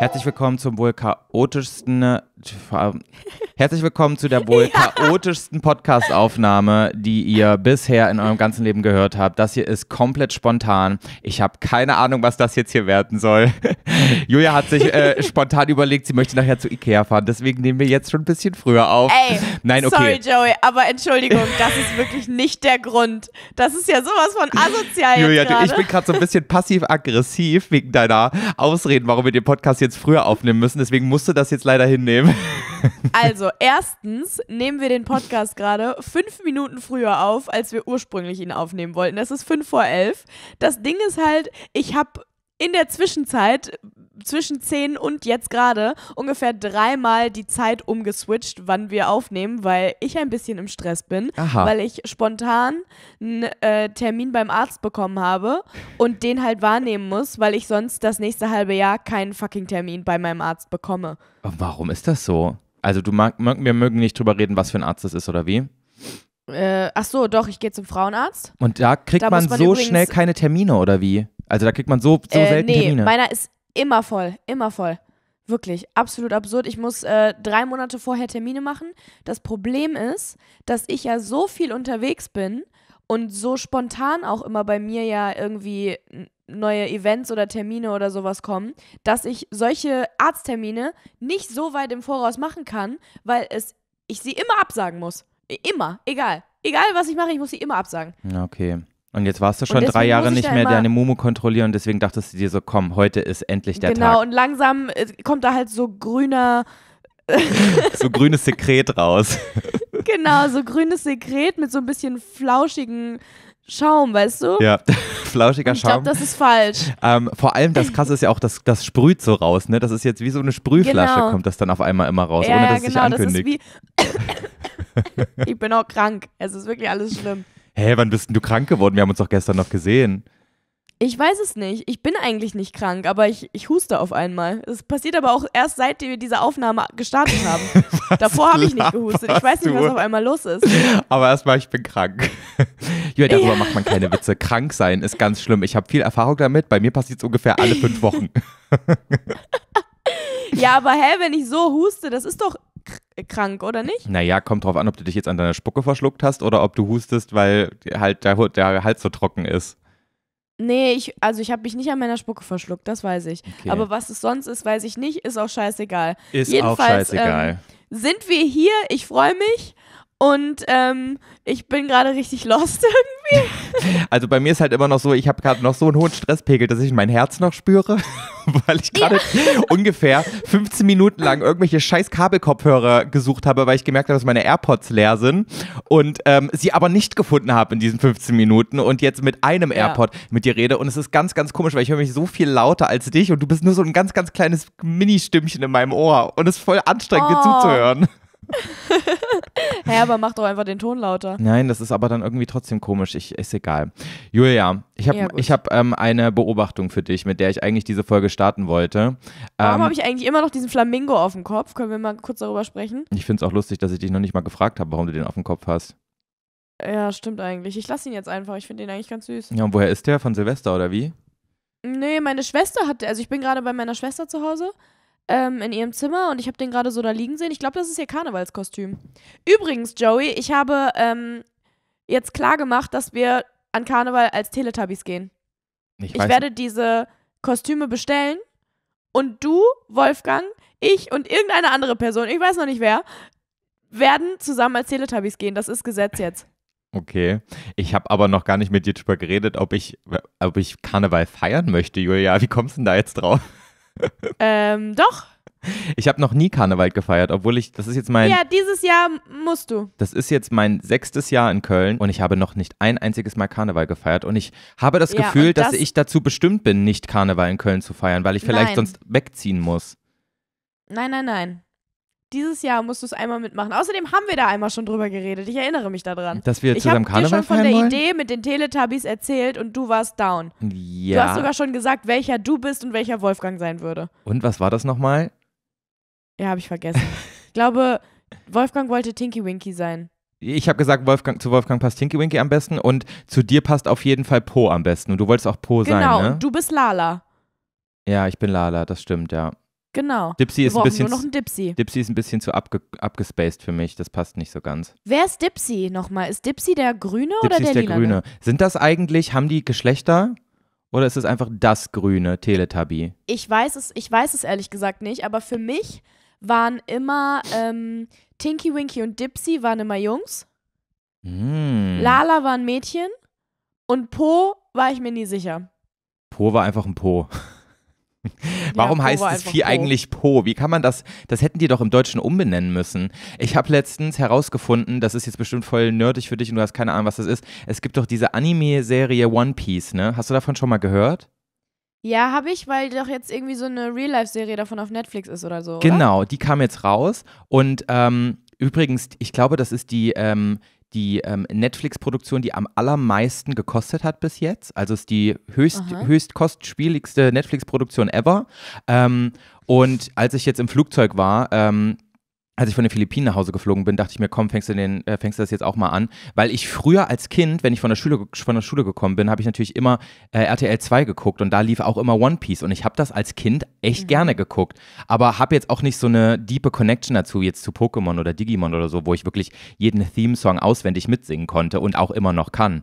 Herzlich willkommen zum wohl chaotischsten. Äh, herzlich willkommen zu der wohl chaotischsten Podcast-Aufnahme, die ihr bisher in eurem ganzen Leben gehört habt. Das hier ist komplett spontan. Ich habe keine Ahnung, was das jetzt hier werden soll. Julia hat sich äh, spontan überlegt, sie möchte nachher zu Ikea fahren. Deswegen nehmen wir jetzt schon ein bisschen früher auf. Ey, Nein, okay. sorry, Joey, aber Entschuldigung, das ist wirklich nicht der Grund. Das ist ja sowas von asozial. Julia, du, ich bin gerade so ein bisschen passiv-aggressiv wegen deiner Ausreden, warum wir den Podcast jetzt jetzt früher aufnehmen müssen, deswegen musst du das jetzt leider hinnehmen. Also, erstens nehmen wir den Podcast gerade fünf Minuten früher auf, als wir ursprünglich ihn aufnehmen wollten. Das ist fünf vor elf. Das Ding ist halt, ich habe in der Zwischenzeit zwischen 10 und jetzt gerade ungefähr dreimal die Zeit umgeswitcht, wann wir aufnehmen, weil ich ein bisschen im Stress bin, Aha. weil ich spontan einen äh, Termin beim Arzt bekommen habe und den halt wahrnehmen muss, weil ich sonst das nächste halbe Jahr keinen fucking Termin bei meinem Arzt bekomme. Warum ist das so? Also du mag, mag wir mögen nicht drüber reden, was für ein Arzt das ist oder wie? Äh, ach so, doch, ich gehe zum Frauenarzt. Und da kriegt da man, man so schnell keine Termine oder wie? Also da kriegt man so, so äh, selten nee, Termine. Meiner ist immer voll, immer voll. Wirklich, absolut absurd. Ich muss äh, drei Monate vorher Termine machen. Das Problem ist, dass ich ja so viel unterwegs bin und so spontan auch immer bei mir ja irgendwie neue Events oder Termine oder sowas kommen, dass ich solche Arzttermine nicht so weit im Voraus machen kann, weil es ich sie immer absagen muss. Immer, egal. Egal, was ich mache, ich muss sie immer absagen. Okay. Und jetzt warst du schon drei Jahre nicht mehr deine Mumu kontrollieren, deswegen dachtest du dir so, komm, heute ist endlich der genau, Tag. Genau, und langsam äh, kommt da halt so grüner. so grünes Sekret raus. genau, so grünes Sekret mit so ein bisschen flauschigen Schaum, weißt du? Ja, flauschiger ich Schaum. Ich glaube, das ist falsch. Ähm, vor allem das Krasse ist ja auch, dass das sprüht so raus, ne? Das ist jetzt wie so eine Sprühflasche, genau. kommt das dann auf einmal immer raus, ja, ohne dass ja, genau, es sich ankündigt. Genau, das ist wie ich bin auch krank. Es ist wirklich alles schlimm hä, wann bist denn du krank geworden? Wir haben uns doch gestern noch gesehen. Ich weiß es nicht. Ich bin eigentlich nicht krank, aber ich, ich huste auf einmal. Es passiert aber auch erst, seitdem wir diese Aufnahme gestartet haben. Davor habe ich nicht gehustet. Ich weiß nicht, was auf einmal los ist. Aber erstmal, ich bin krank. Ja, darüber ja. macht man keine Witze. Krank sein ist ganz schlimm. Ich habe viel Erfahrung damit. Bei mir passiert es ungefähr alle fünf Wochen. ja, aber hä, wenn ich so huste, das ist doch krank, oder nicht? Naja, kommt drauf an, ob du dich jetzt an deiner Spucke verschluckt hast oder ob du hustest, weil halt der, der Hals so trocken ist. Nee, ich, also ich habe mich nicht an meiner Spucke verschluckt, das weiß ich. Okay. Aber was es sonst ist, weiß ich nicht, ist auch scheißegal. Ist Jedenfalls, auch scheißegal. Ähm, sind wir hier, ich freue mich und ähm, ich bin gerade richtig lost irgendwie. Also bei mir ist halt immer noch so, ich habe gerade noch so einen hohen Stresspegel, dass ich mein Herz noch spüre, weil ich gerade ja. ungefähr 15 Minuten lang irgendwelche scheiß Kabelkopfhörer gesucht habe, weil ich gemerkt habe, dass meine AirPods leer sind und ähm, sie aber nicht gefunden habe in diesen 15 Minuten und jetzt mit einem ja. AirPod mit dir rede und es ist ganz, ganz komisch, weil ich höre mich so viel lauter als dich und du bist nur so ein ganz, ganz kleines Mini-Stimmchen in meinem Ohr und es ist voll anstrengend, oh. dir zuzuhören. Hä, aber mach doch einfach den Ton lauter. Nein, das ist aber dann irgendwie trotzdem komisch. Ich, ist egal. Julia, ich habe ja, hab, ähm, eine Beobachtung für dich, mit der ich eigentlich diese Folge starten wollte. Warum ähm, habe ich eigentlich immer noch diesen Flamingo auf dem Kopf? Können wir mal kurz darüber sprechen? Ich finde es auch lustig, dass ich dich noch nicht mal gefragt habe, warum du den auf dem Kopf hast. Ja, stimmt eigentlich. Ich lasse ihn jetzt einfach. Ich finde ihn eigentlich ganz süß. Ja, und woher ist der? Von Silvester oder wie? Nee, meine Schwester hat, also ich bin gerade bei meiner Schwester zu Hause ähm, in ihrem Zimmer und ich habe den gerade so da liegen sehen. Ich glaube, das ist ihr Karnevalskostüm. Übrigens, Joey, ich habe ähm, jetzt klar gemacht, dass wir an Karneval als Teletubbies gehen. Ich, ich werde diese Kostüme bestellen und du, Wolfgang, ich und irgendeine andere Person, ich weiß noch nicht wer, werden zusammen als Teletubbies gehen. Das ist Gesetz jetzt. Okay. Ich habe aber noch gar nicht mit dir drüber geredet, ob ich, ob ich Karneval feiern möchte, Julia. Wie kommst du denn da jetzt drauf? Ähm, doch. Ich habe noch nie Karneval gefeiert, obwohl ich, das ist jetzt mein. Ja, dieses Jahr musst du. Das ist jetzt mein sechstes Jahr in Köln und ich habe noch nicht ein einziges Mal Karneval gefeiert. Und ich habe das ja, Gefühl, das dass ich dazu bestimmt bin, nicht Karneval in Köln zu feiern, weil ich vielleicht nein. sonst wegziehen muss. Nein, nein, nein. Dieses Jahr musst du es einmal mitmachen. Außerdem haben wir da einmal schon drüber geredet. Ich erinnere mich daran. Dass wir ich zusammen Karneval feiern Ich habe schon von der wollen? Idee mit den Teletubbies erzählt und du warst down. Ja. Du hast sogar schon gesagt, welcher du bist und welcher Wolfgang sein würde. Und was war das nochmal? Ja, habe ich vergessen. ich glaube, Wolfgang wollte Tinky Winky sein. Ich habe gesagt, Wolfgang, zu Wolfgang passt Tinky Winky am besten und zu dir passt auf jeden Fall Po am besten. Und du wolltest auch Po genau, sein. Genau, ne? du bist Lala. Ja, ich bin Lala, das stimmt, ja. Genau. Dipsy ist ein bisschen. Nur noch ein Dipsy. Dipsy ist ein bisschen zu abge abgespaced für mich. Das passt nicht so ganz. Wer ist Dipsy nochmal? Ist Dipsy der Grüne Dipsy oder der, ist der Grüne. Sind das eigentlich, haben die Geschlechter? Oder ist es einfach das grüne Teletubby? Ich weiß es, ich weiß es ehrlich gesagt nicht, aber für mich waren immer ähm, Tinky Winky und Dipsy waren immer Jungs. Mm. Lala war ein Mädchen. Und Po war ich mir nie sicher. Po war einfach ein Po. Warum ja, heißt das Vieh po. eigentlich Po? Wie kann man das? Das hätten die doch im Deutschen umbenennen müssen. Ich habe letztens herausgefunden, das ist jetzt bestimmt voll nerdig für dich und du hast keine Ahnung, was das ist. Es gibt doch diese Anime-Serie One Piece, ne? Hast du davon schon mal gehört? Ja, habe ich, weil doch jetzt irgendwie so eine Real-Life-Serie davon auf Netflix ist oder so. Genau, oder? die kam jetzt raus. Und ähm, übrigens, ich glaube, das ist die, ähm, die ähm, Netflix-Produktion, die am allermeisten gekostet hat bis jetzt. Also ist die höchst, Aha. höchstkostspieligste Netflix-Produktion ever. Ähm, und als ich jetzt im Flugzeug war, ähm, als ich von den Philippinen nach Hause geflogen bin, dachte ich mir, komm, fängst du, den, äh, fängst du das jetzt auch mal an. Weil ich früher als Kind, wenn ich von der Schule, von der Schule gekommen bin, habe ich natürlich immer äh, RTL 2 geguckt und da lief auch immer One Piece. Und ich habe das als Kind echt mhm. gerne geguckt. Aber habe jetzt auch nicht so eine diepe Connection dazu, jetzt zu Pokémon oder Digimon oder so, wo ich wirklich jeden Theme-Song auswendig mitsingen konnte und auch immer noch kann.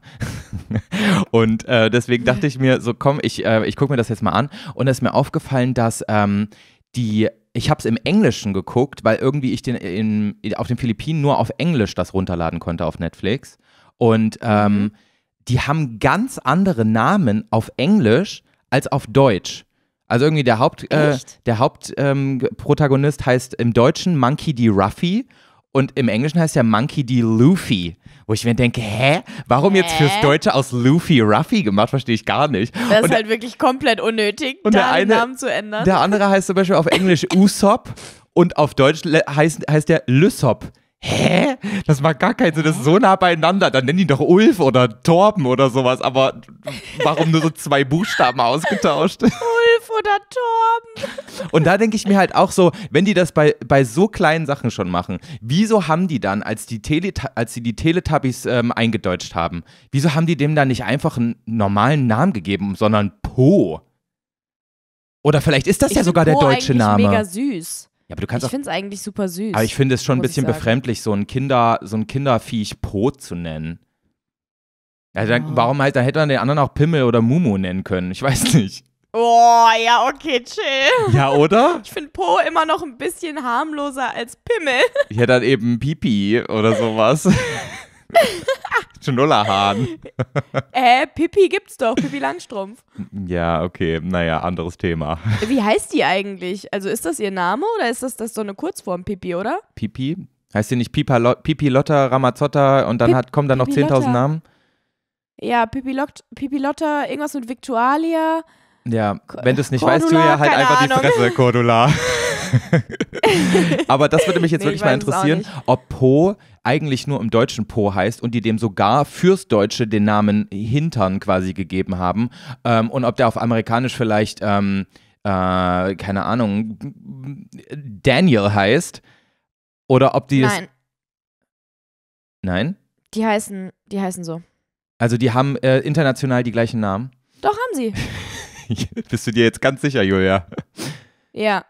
und äh, deswegen dachte ich mir, so komm, ich, äh, ich gucke mir das jetzt mal an. Und es ist mir aufgefallen, dass ähm, die ich habe es im Englischen geguckt, weil irgendwie ich den in, auf den Philippinen nur auf Englisch das runterladen konnte auf Netflix. Und ähm, mhm. die haben ganz andere Namen auf Englisch als auf Deutsch. Also irgendwie der Haupt, äh, der Hauptprotagonist ähm, heißt im Deutschen Monkey D. Ruffy und im Englischen heißt ja Monkey D. Luffy. Wo ich mir denke, hä? Warum hä? jetzt fürs Deutsche aus Luffy Ruffy gemacht? Verstehe ich gar nicht. Das und ist halt wirklich komplett unnötig, und da den Namen zu ändern. Der andere heißt zum Beispiel auf Englisch Usopp und auf Deutsch heißt, heißt der Lysop. Hä? Das macht gar keinen Sinn, das ist so nah beieinander. Dann nennen die doch Ulf oder Torben oder sowas, aber warum nur so zwei Buchstaben ausgetauscht? Oh Ulf oder Torben. Und da denke ich mir halt auch so, wenn die das bei, bei so kleinen Sachen schon machen, wieso haben die dann, als, die als sie die Teletubbies ähm, eingedeutscht haben, wieso haben die dem dann nicht einfach einen normalen Namen gegeben, sondern Po? Oder vielleicht ist das ich ja sogar po der deutsche Name. Mega süß. Ja, aber du kannst ich finde es eigentlich super süß. Aber ich finde es schon ein bisschen befremdlich, so ein, Kinder, so ein Kinderviech Po zu nennen. Ja, dann, oh. Warum halt, da hätte man den anderen auch Pimmel oder Mumu nennen können. Ich weiß nicht. Oh, ja, okay, chill. Ja, oder? Ich finde Po immer noch ein bisschen harmloser als Pimmel. Ja, dann eben Pipi oder sowas. Schnullerhahn. äh, Pipi gibt's doch, Pipi Langstrumpf. Ja, okay, naja, anderes Thema. Wie heißt die eigentlich? Also ist das ihr Name oder ist das, das so eine Kurzform Pipi, oder? Pipi? Heißt sie nicht Pipalo Pipi Lotta Ramazzotta und dann Pip hat, kommen da noch 10.000 Namen? Ja, Pipi Lotta, irgendwas mit Victualia. Ja, wenn du es nicht Cordula, weißt, Julia, halt einfach Ahnung. die Fresse, Cordula. Aber das würde mich jetzt nee, wirklich mal interessieren, ob Po eigentlich nur im Deutschen Po heißt und die dem sogar fürs Deutsche den Namen Hintern quasi gegeben haben ähm, und ob der auf Amerikanisch vielleicht, ähm, äh, keine Ahnung, Daniel heißt oder ob die Nein. Nein? Die heißen, die heißen so. Also die haben äh, international die gleichen Namen? Doch, haben sie. Bist du dir jetzt ganz sicher, Julia? Ja.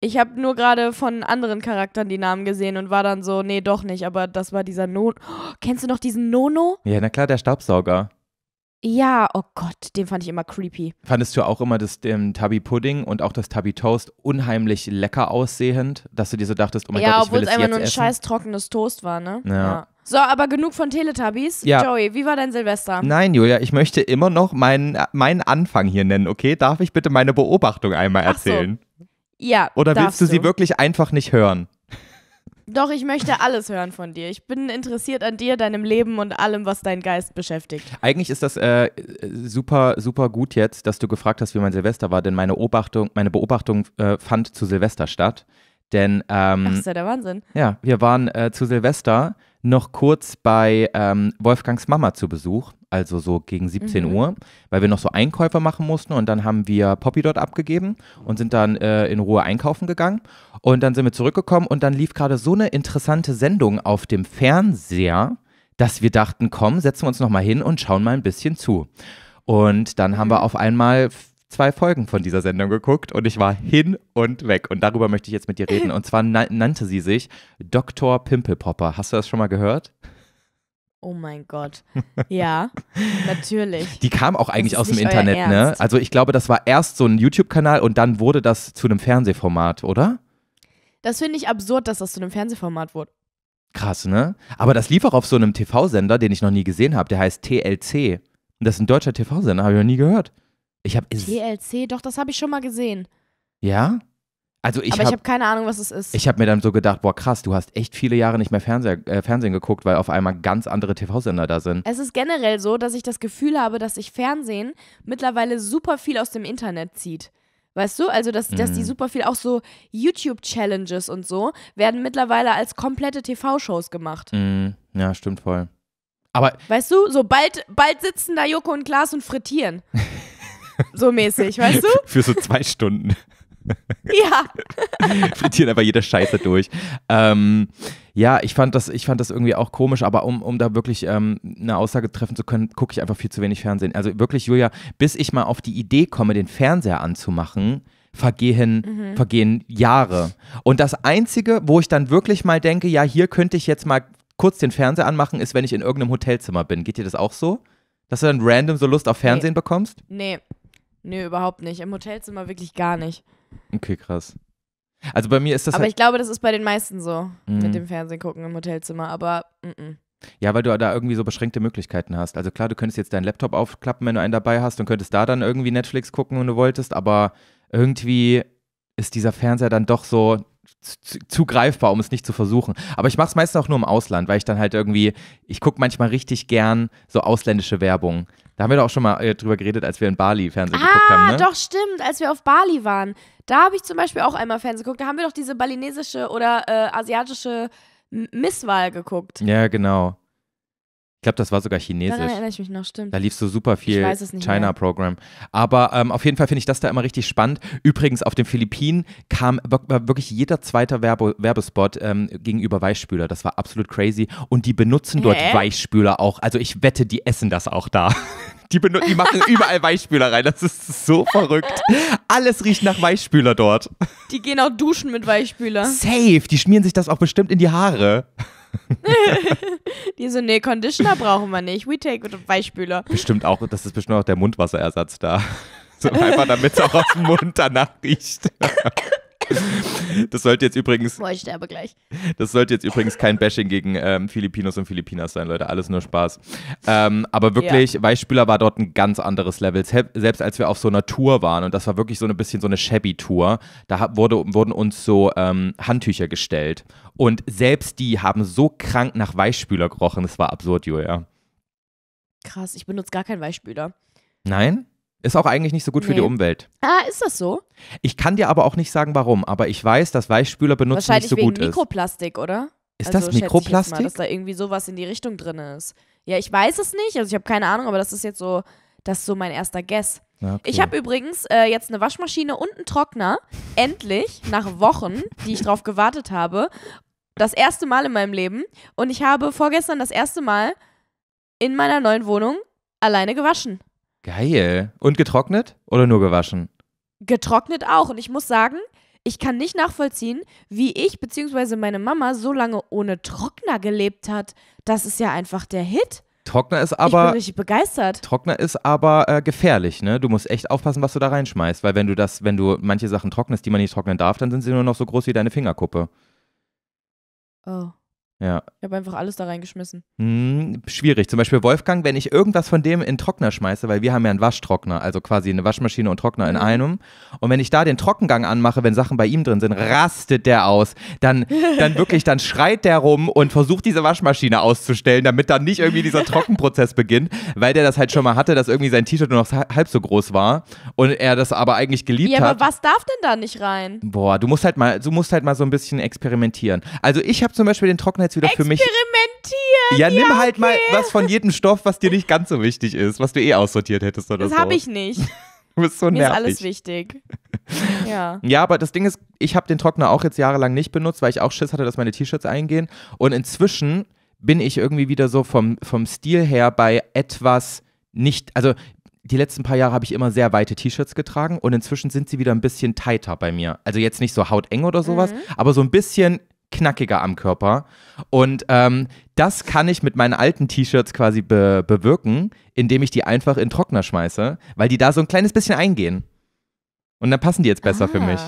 Ich habe nur gerade von anderen Charakteren die Namen gesehen und war dann so, nee, doch nicht, aber das war dieser Nono. Oh, kennst du noch diesen Nono? Ja, na klar, der Staubsauger. Ja, oh Gott, den fand ich immer creepy. Fandest du auch immer das ähm, Tubby Pudding und auch das Tubby Toast unheimlich lecker aussehend, dass du dir so dachtest, oh mein ja, Gott, ich will es jetzt Ja, obwohl es einfach nur ein scheiß trockenes Toast war, ne? Ja. ja. So, aber genug von Teletubbies. Ja. Joey, wie war dein Silvester? Nein, Julia, ich möchte immer noch meinen, äh, meinen Anfang hier nennen, okay? Darf ich bitte meine Beobachtung einmal erzählen? So. Ja. Oder willst du, du sie wirklich einfach nicht hören? Doch, ich möchte alles hören von dir. Ich bin interessiert an dir, deinem Leben und allem, was deinen Geist beschäftigt. Eigentlich ist das äh, super, super gut jetzt, dass du gefragt hast, wie mein Silvester war, denn meine, Obachtung, meine Beobachtung äh, fand zu Silvester statt. Denn, ähm, Ach, ist ja der Wahnsinn. Ja, wir waren äh, zu Silvester noch kurz bei ähm, Wolfgangs Mama zu Besuch, also so gegen 17 mhm. Uhr, weil wir noch so Einkäufe machen mussten und dann haben wir Poppy dort abgegeben und sind dann äh, in Ruhe einkaufen gegangen und dann sind wir zurückgekommen und dann lief gerade so eine interessante Sendung auf dem Fernseher, dass wir dachten, komm, setzen wir uns nochmal hin und schauen mal ein bisschen zu. Und dann haben wir mhm. auf einmal zwei Folgen von dieser Sendung geguckt und ich war hin und weg. Und darüber möchte ich jetzt mit dir reden. Und zwar nannte sie sich Dr. Pimpelpopper. Hast du das schon mal gehört? Oh mein Gott. Ja, natürlich. Die kam auch eigentlich aus dem Internet, ne? Also ich glaube, das war erst so ein YouTube-Kanal und dann wurde das zu einem Fernsehformat, oder? Das finde ich absurd, dass das zu einem Fernsehformat wurde. Krass, ne? Aber das lief auch auf so einem TV-Sender, den ich noch nie gesehen habe. Der heißt TLC. Und das ist ein deutscher TV-Sender, habe ich noch nie gehört. Ich habe TLC, doch, das habe ich schon mal gesehen. Ja? Also ich Aber hab, ich habe keine Ahnung, was es ist. Ich habe mir dann so gedacht, boah krass, du hast echt viele Jahre nicht mehr Fernseher, äh, Fernsehen geguckt, weil auf einmal ganz andere TV-Sender da sind. Es ist generell so, dass ich das Gefühl habe, dass sich Fernsehen mittlerweile super viel aus dem Internet zieht. Weißt du, also dass, mhm. dass die mhm. super viel auch so YouTube-Challenges und so werden mittlerweile als komplette TV-Shows gemacht. Mhm. Ja, stimmt voll. Aber weißt du, so bald, bald sitzen da Joko und Klaas und frittieren. So mäßig, weißt du? Für so zwei Stunden. Ja. Frittieren einfach jede Scheiße durch. Ähm, ja, ich fand, das, ich fand das irgendwie auch komisch, aber um, um da wirklich ähm, eine Aussage treffen zu können, gucke ich einfach viel zu wenig Fernsehen. Also wirklich, Julia, bis ich mal auf die Idee komme, den Fernseher anzumachen, vergehen, mhm. vergehen Jahre. Und das Einzige, wo ich dann wirklich mal denke, ja, hier könnte ich jetzt mal kurz den Fernseher anmachen, ist, wenn ich in irgendeinem Hotelzimmer bin. Geht dir das auch so? Dass du dann random so Lust auf Fernsehen nee. bekommst? Nee. Nee, überhaupt nicht. Im Hotelzimmer wirklich gar nicht. Okay, krass. Also bei mir ist das. Aber halt ich glaube, das ist bei den meisten so mhm. mit dem Fernsehen gucken im Hotelzimmer, aber. M Ja, weil du da irgendwie so beschränkte Möglichkeiten hast. Also klar, du könntest jetzt deinen Laptop aufklappen, wenn du einen dabei hast und könntest da dann irgendwie Netflix gucken, wenn du wolltest, aber irgendwie ist dieser Fernseher dann doch so zugreifbar, um es nicht zu versuchen. Aber ich mache es meistens auch nur im Ausland, weil ich dann halt irgendwie, ich gucke manchmal richtig gern so ausländische Werbung. Da haben wir doch auch schon mal äh, drüber geredet, als wir in Bali Fernsehen ah, geguckt haben. Ah, ne? doch, stimmt, als wir auf Bali waren. Da habe ich zum Beispiel auch einmal Fernsehen geguckt. Da haben wir doch diese balinesische oder äh, asiatische Misswahl geguckt. Ja, genau. Ich glaube, das war sogar chinesisch. Daran erinnere ich mich noch, stimmt. Da lief so super viel China-Programm. Aber ähm, auf jeden Fall finde ich das da immer richtig spannend. Übrigens, auf den Philippinen kam wirklich jeder zweite Werbe Werbespot ähm, gegenüber Weichspüler. Das war absolut crazy. Und die benutzen dort Hä? Weichspüler auch. Also ich wette, die essen das auch da. Die, die machen überall Weichspüler rein. Das ist so verrückt. Alles riecht nach Weichspüler dort. Die gehen auch duschen mit Weichspüler. Safe. Die schmieren sich das auch bestimmt in die Haare. die so, nee, Conditioner brauchen wir nicht. We take Weichspüler. Bestimmt auch, das ist bestimmt auch der Mundwasserersatz da. So einfach, damit es auch aus dem Mund danach riecht. Das sollte jetzt übrigens. Boah, ich sterbe gleich. Das sollte jetzt übrigens kein Bashing gegen ähm, Filipinos und Filipinas sein, Leute. Alles nur Spaß. Ähm, aber wirklich, ja. Weichspüler war dort ein ganz anderes Level. Selbst als wir auf so einer Tour waren, und das war wirklich so ein bisschen so eine Shabby-Tour, da wurde, wurden uns so ähm, Handtücher gestellt. Und selbst die haben so krank nach Weichspüler gerochen. Das war absurd, Julia. Krass, ich benutze gar keinen Weichspüler. Nein? Ist auch eigentlich nicht so gut nee. für die Umwelt. Ah, ist das so? Ich kann dir aber auch nicht sagen, warum. Aber ich weiß, dass Weichspüler benutzen nicht so wegen gut Mikroplastik, ist. Mikroplastik, oder? Ist also, das Mikroplastik? Ich Mal, dass da irgendwie sowas in die Richtung drin ist. Ja, ich weiß es nicht. Also ich habe keine Ahnung, aber das ist jetzt so, das ist so mein erster Guess. Ja, Ich habe übrigens äh, jetzt eine Waschmaschine und einen Trockner. Endlich, nach Wochen, die ich drauf gewartet habe. Das erste Mal in meinem Leben. Und ich habe vorgestern das erste Mal in meiner neuen Wohnung alleine gewaschen. Geil. Und getrocknet oder nur gewaschen? Getrocknet auch. Und ich muss sagen, ich kann nicht nachvollziehen, wie ich bzw. meine Mama so lange ohne Trockner gelebt hat. Das ist ja einfach der Hit. Trockner ist aber. Ich bin richtig begeistert. Trockner ist aber äh, gefährlich, ne? Du musst echt aufpassen, was du da reinschmeißt, weil wenn du das, wenn du manche Sachen trocknest, die man nicht trocknen darf, dann sind sie nur noch so groß wie deine Fingerkuppe. Oh. Ja. Ich habe einfach alles da reingeschmissen. Hm, schwierig. Zum Beispiel Wolfgang, wenn ich irgendwas von dem in den Trockner schmeiße, weil wir haben ja einen Waschtrockner, also quasi eine Waschmaschine und Trockner in mhm. einem. Und wenn ich da den Trockengang anmache, wenn Sachen bei ihm drin sind, rastet der aus. Dann, dann wirklich, dann schreit der rum und versucht diese Waschmaschine auszustellen, damit dann nicht irgendwie dieser Trockenprozess beginnt, weil der das halt schon mal hatte, dass irgendwie sein T-Shirt nur noch halb so groß war und er das aber eigentlich geliebt hat. Ja, aber was darf denn da nicht rein? Boah, du musst halt mal, du musst halt mal so ein bisschen experimentieren. Also ich habe zum Beispiel den Trockner jetzt wieder für mich. Experimentieren! Ja, nimm ja, okay. halt mal was von jedem Stoff, was dir nicht ganz so wichtig ist, was du eh aussortiert hättest oder das so. Das habe ich nicht. Du bist so Mir nervig. ist alles wichtig. ja. Ja, aber das Ding ist, ich habe den Trockner auch jetzt jahrelang nicht benutzt, weil ich auch Schiss hatte, dass meine T-Shirts eingehen. Und inzwischen bin ich irgendwie wieder so vom, vom Stil her bei etwas nicht, also die letzten paar Jahre habe ich immer sehr weite T-Shirts getragen und inzwischen sind sie wieder ein bisschen tighter bei mir. Also jetzt nicht so hauteng oder sowas, mhm. aber so ein bisschen knackiger am Körper. Und ähm, das kann ich mit meinen alten T-Shirts quasi be bewirken, indem ich die einfach in Trockner schmeiße, weil die da so ein kleines bisschen eingehen. Und dann passen die jetzt besser ah. für mich.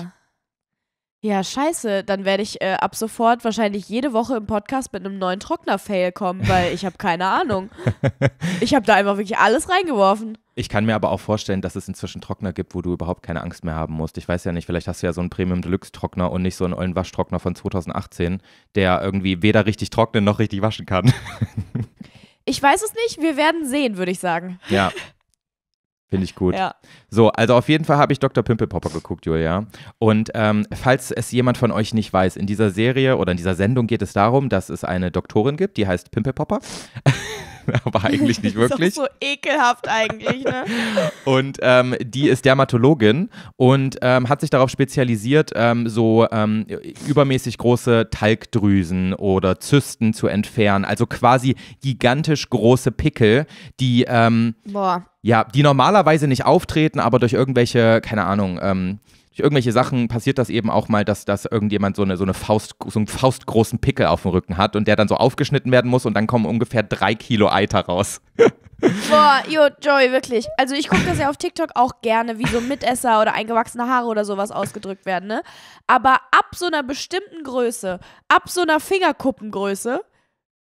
Ja, scheiße, dann werde ich äh, ab sofort wahrscheinlich jede Woche im Podcast mit einem neuen Trockner-Fail kommen, weil ich habe keine Ahnung. ich habe da einfach wirklich alles reingeworfen. Ich kann mir aber auch vorstellen, dass es inzwischen Trockner gibt, wo du überhaupt keine Angst mehr haben musst. Ich weiß ja nicht, vielleicht hast du ja so einen Premium Deluxe Trockner und nicht so einen ollen Waschtrockner von 2018, der irgendwie weder richtig trocknen noch richtig waschen kann. Ich weiß es nicht, wir werden sehen, würde ich sagen. Ja. Finde ich gut. Ja. So, also auf jeden Fall habe ich Dr. Pimpelpopper geguckt, Julia. Und ähm, falls es jemand von euch nicht weiß, in dieser Serie oder in dieser Sendung geht es darum, dass es eine Doktorin gibt, die heißt Pimpelpopper. aber eigentlich nicht wirklich. Das ist so ekelhaft eigentlich, ne? und ähm, die ist Dermatologin und ähm, hat sich darauf spezialisiert, ähm, so ähm, übermäßig große Talgdrüsen oder Zysten zu entfernen. Also quasi gigantisch große Pickel, die ähm, Boah. ja, die normalerweise nicht auftreten, aber durch irgendwelche, keine Ahnung, ähm, durch irgendwelche Sachen passiert das eben auch mal, dass, dass irgendjemand so, eine, so, eine Faust, so einen faustgroßen Pickel auf dem Rücken hat und der dann so aufgeschnitten werden muss und dann kommen ungefähr drei Kilo Eiter raus. Boah, jo, Joey, wirklich. Also ich gucke das ja auf TikTok auch gerne, wie so Mitesser oder eingewachsene Haare oder sowas ausgedrückt werden, ne? Aber ab so einer bestimmten Größe, ab so einer Fingerkuppengröße,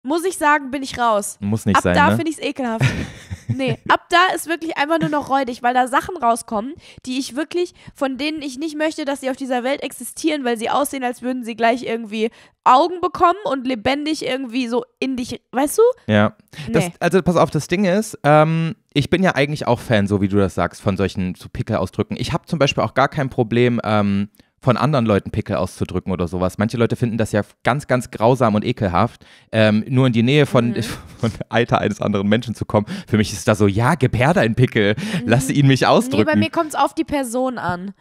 muss ich sagen, bin ich raus. Muss nicht ab sein. Ab da ne? finde ich es ekelhaft. Nee, ab da ist wirklich einfach nur noch räudig, weil da Sachen rauskommen, die ich wirklich, von denen ich nicht möchte, dass sie auf dieser Welt existieren, weil sie aussehen, als würden sie gleich irgendwie Augen bekommen und lebendig irgendwie so in dich, weißt du? Ja. Nee. Das, also pass auf, das Ding ist, ähm, ich bin ja eigentlich auch Fan, so wie du das sagst, von solchen so Pickelausdrücken. Ich habe zum Beispiel auch gar kein Problem, ähm, von anderen Leuten Pickel auszudrücken oder sowas. Manche Leute finden das ja ganz, ganz grausam und ekelhaft, ähm, nur in die Nähe von, mhm. von Alter eines anderen Menschen zu kommen. Für mich ist da so, ja, gebär da Pickel, mhm. lasse ihn mich ausdrücken. Nee, bei mir kommt es auf die Person an.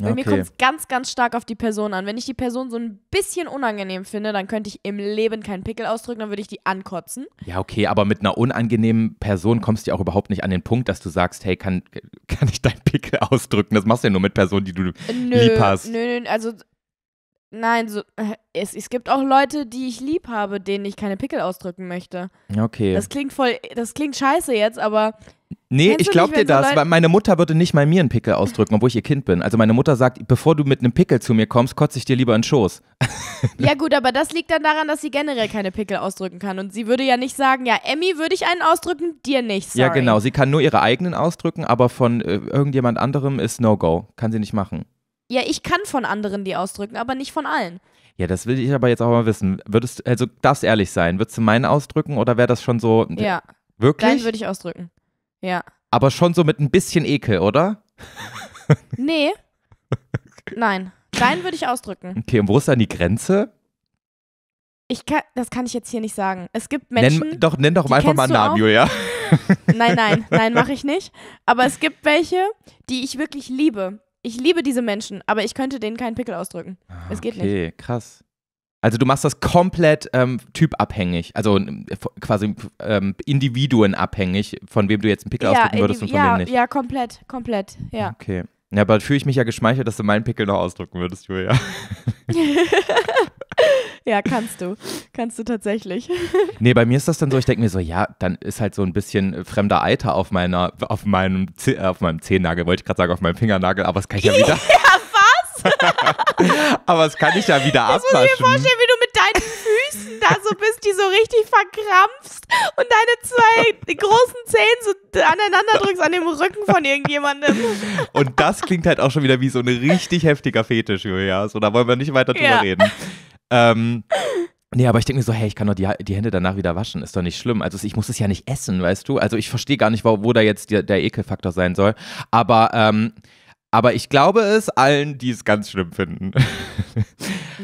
Bei okay. mir kommt es ganz, ganz stark auf die Person an. Wenn ich die Person so ein bisschen unangenehm finde, dann könnte ich im Leben keinen Pickel ausdrücken, dann würde ich die ankotzen. Ja, okay, aber mit einer unangenehmen Person kommst du ja auch überhaupt nicht an den Punkt, dass du sagst, hey, kann, kann ich deinen Pickel ausdrücken? Das machst du ja nur mit Personen, die du äh, nö, lieb hast. Nö, nö, also Nein, so, äh, es, es gibt auch Leute, die ich lieb habe, denen ich keine Pickel ausdrücken möchte. Okay. Das klingt voll, das klingt scheiße jetzt, aber Nee, Kennst ich glaube dir das, so weil meine Mutter würde nicht mal mir einen Pickel ausdrücken, obwohl ich ihr Kind bin. Also meine Mutter sagt, bevor du mit einem Pickel zu mir kommst, kotze ich dir lieber in den Schoß. ja gut, aber das liegt dann daran, dass sie generell keine Pickel ausdrücken kann. Und sie würde ja nicht sagen, ja, Emmy würde ich einen ausdrücken, dir nicht. Sorry. Ja genau, sie kann nur ihre eigenen ausdrücken, aber von äh, irgendjemand anderem ist No-Go. Kann sie nicht machen. Ja, ich kann von anderen die ausdrücken, aber nicht von allen. Ja, das will ich aber jetzt auch mal wissen. Würdest, also darfst ehrlich sein, würdest du meinen ausdrücken oder wäre das schon so... Äh, ja. Wirklich? Deinen würde ich ausdrücken. Ja. Aber schon so mit ein bisschen Ekel, oder? Nee. Nein. Nein würde ich ausdrücken. Okay, und wo ist dann die Grenze? Ich kann, das kann ich jetzt hier nicht sagen. Es gibt Menschen. Nenn doch, nenn doch einfach mal einen Namen, Julia. Nein, nein, nein, mache ich nicht. Aber es gibt welche, die ich wirklich liebe. Ich liebe diese Menschen, aber ich könnte denen keinen Pickel ausdrücken. Es geht okay, nicht. Okay, krass. Also du machst das komplett ähm, typabhängig, also quasi ähm, individuenabhängig, von wem du jetzt einen Pickel ja, ausdrücken würdest und von ja, wem nicht. Ja, komplett, komplett, ja. Okay. Ja, aber fühle ich mich ja geschmeichelt, dass du meinen Pickel noch ausdrücken würdest, Julia. ja, kannst du. Kannst du tatsächlich. nee, bei mir ist das dann so, ich denke mir so, ja, dann ist halt so ein bisschen äh, fremder Eiter auf meiner, auf meinem, äh, auf meinem Zehennagel, wollte ich gerade sagen, auf meinem Fingernagel, aber das kann ich ja wieder. Aber es kann ich ja wieder das abwaschen. Ich muss mir vorstellen, wie du mit deinen Füßen da so bist, die so richtig verkrampfst und deine zwei großen Zähne so aneinander drückst an dem Rücken von irgendjemandem. Und das klingt halt auch schon wieder wie so ein richtig heftiger Fetisch, Julia. So, da wollen wir nicht weiter drüber ja. reden. Ähm, Nee, aber ich denke mir so, hey, ich kann doch die, die Hände danach wieder waschen, ist doch nicht schlimm. Also ich muss es ja nicht essen, weißt du? Also ich verstehe gar nicht, wo, wo da jetzt der, der Ekelfaktor sein soll. Aber ähm, aber ich glaube es allen, die es ganz schlimm finden.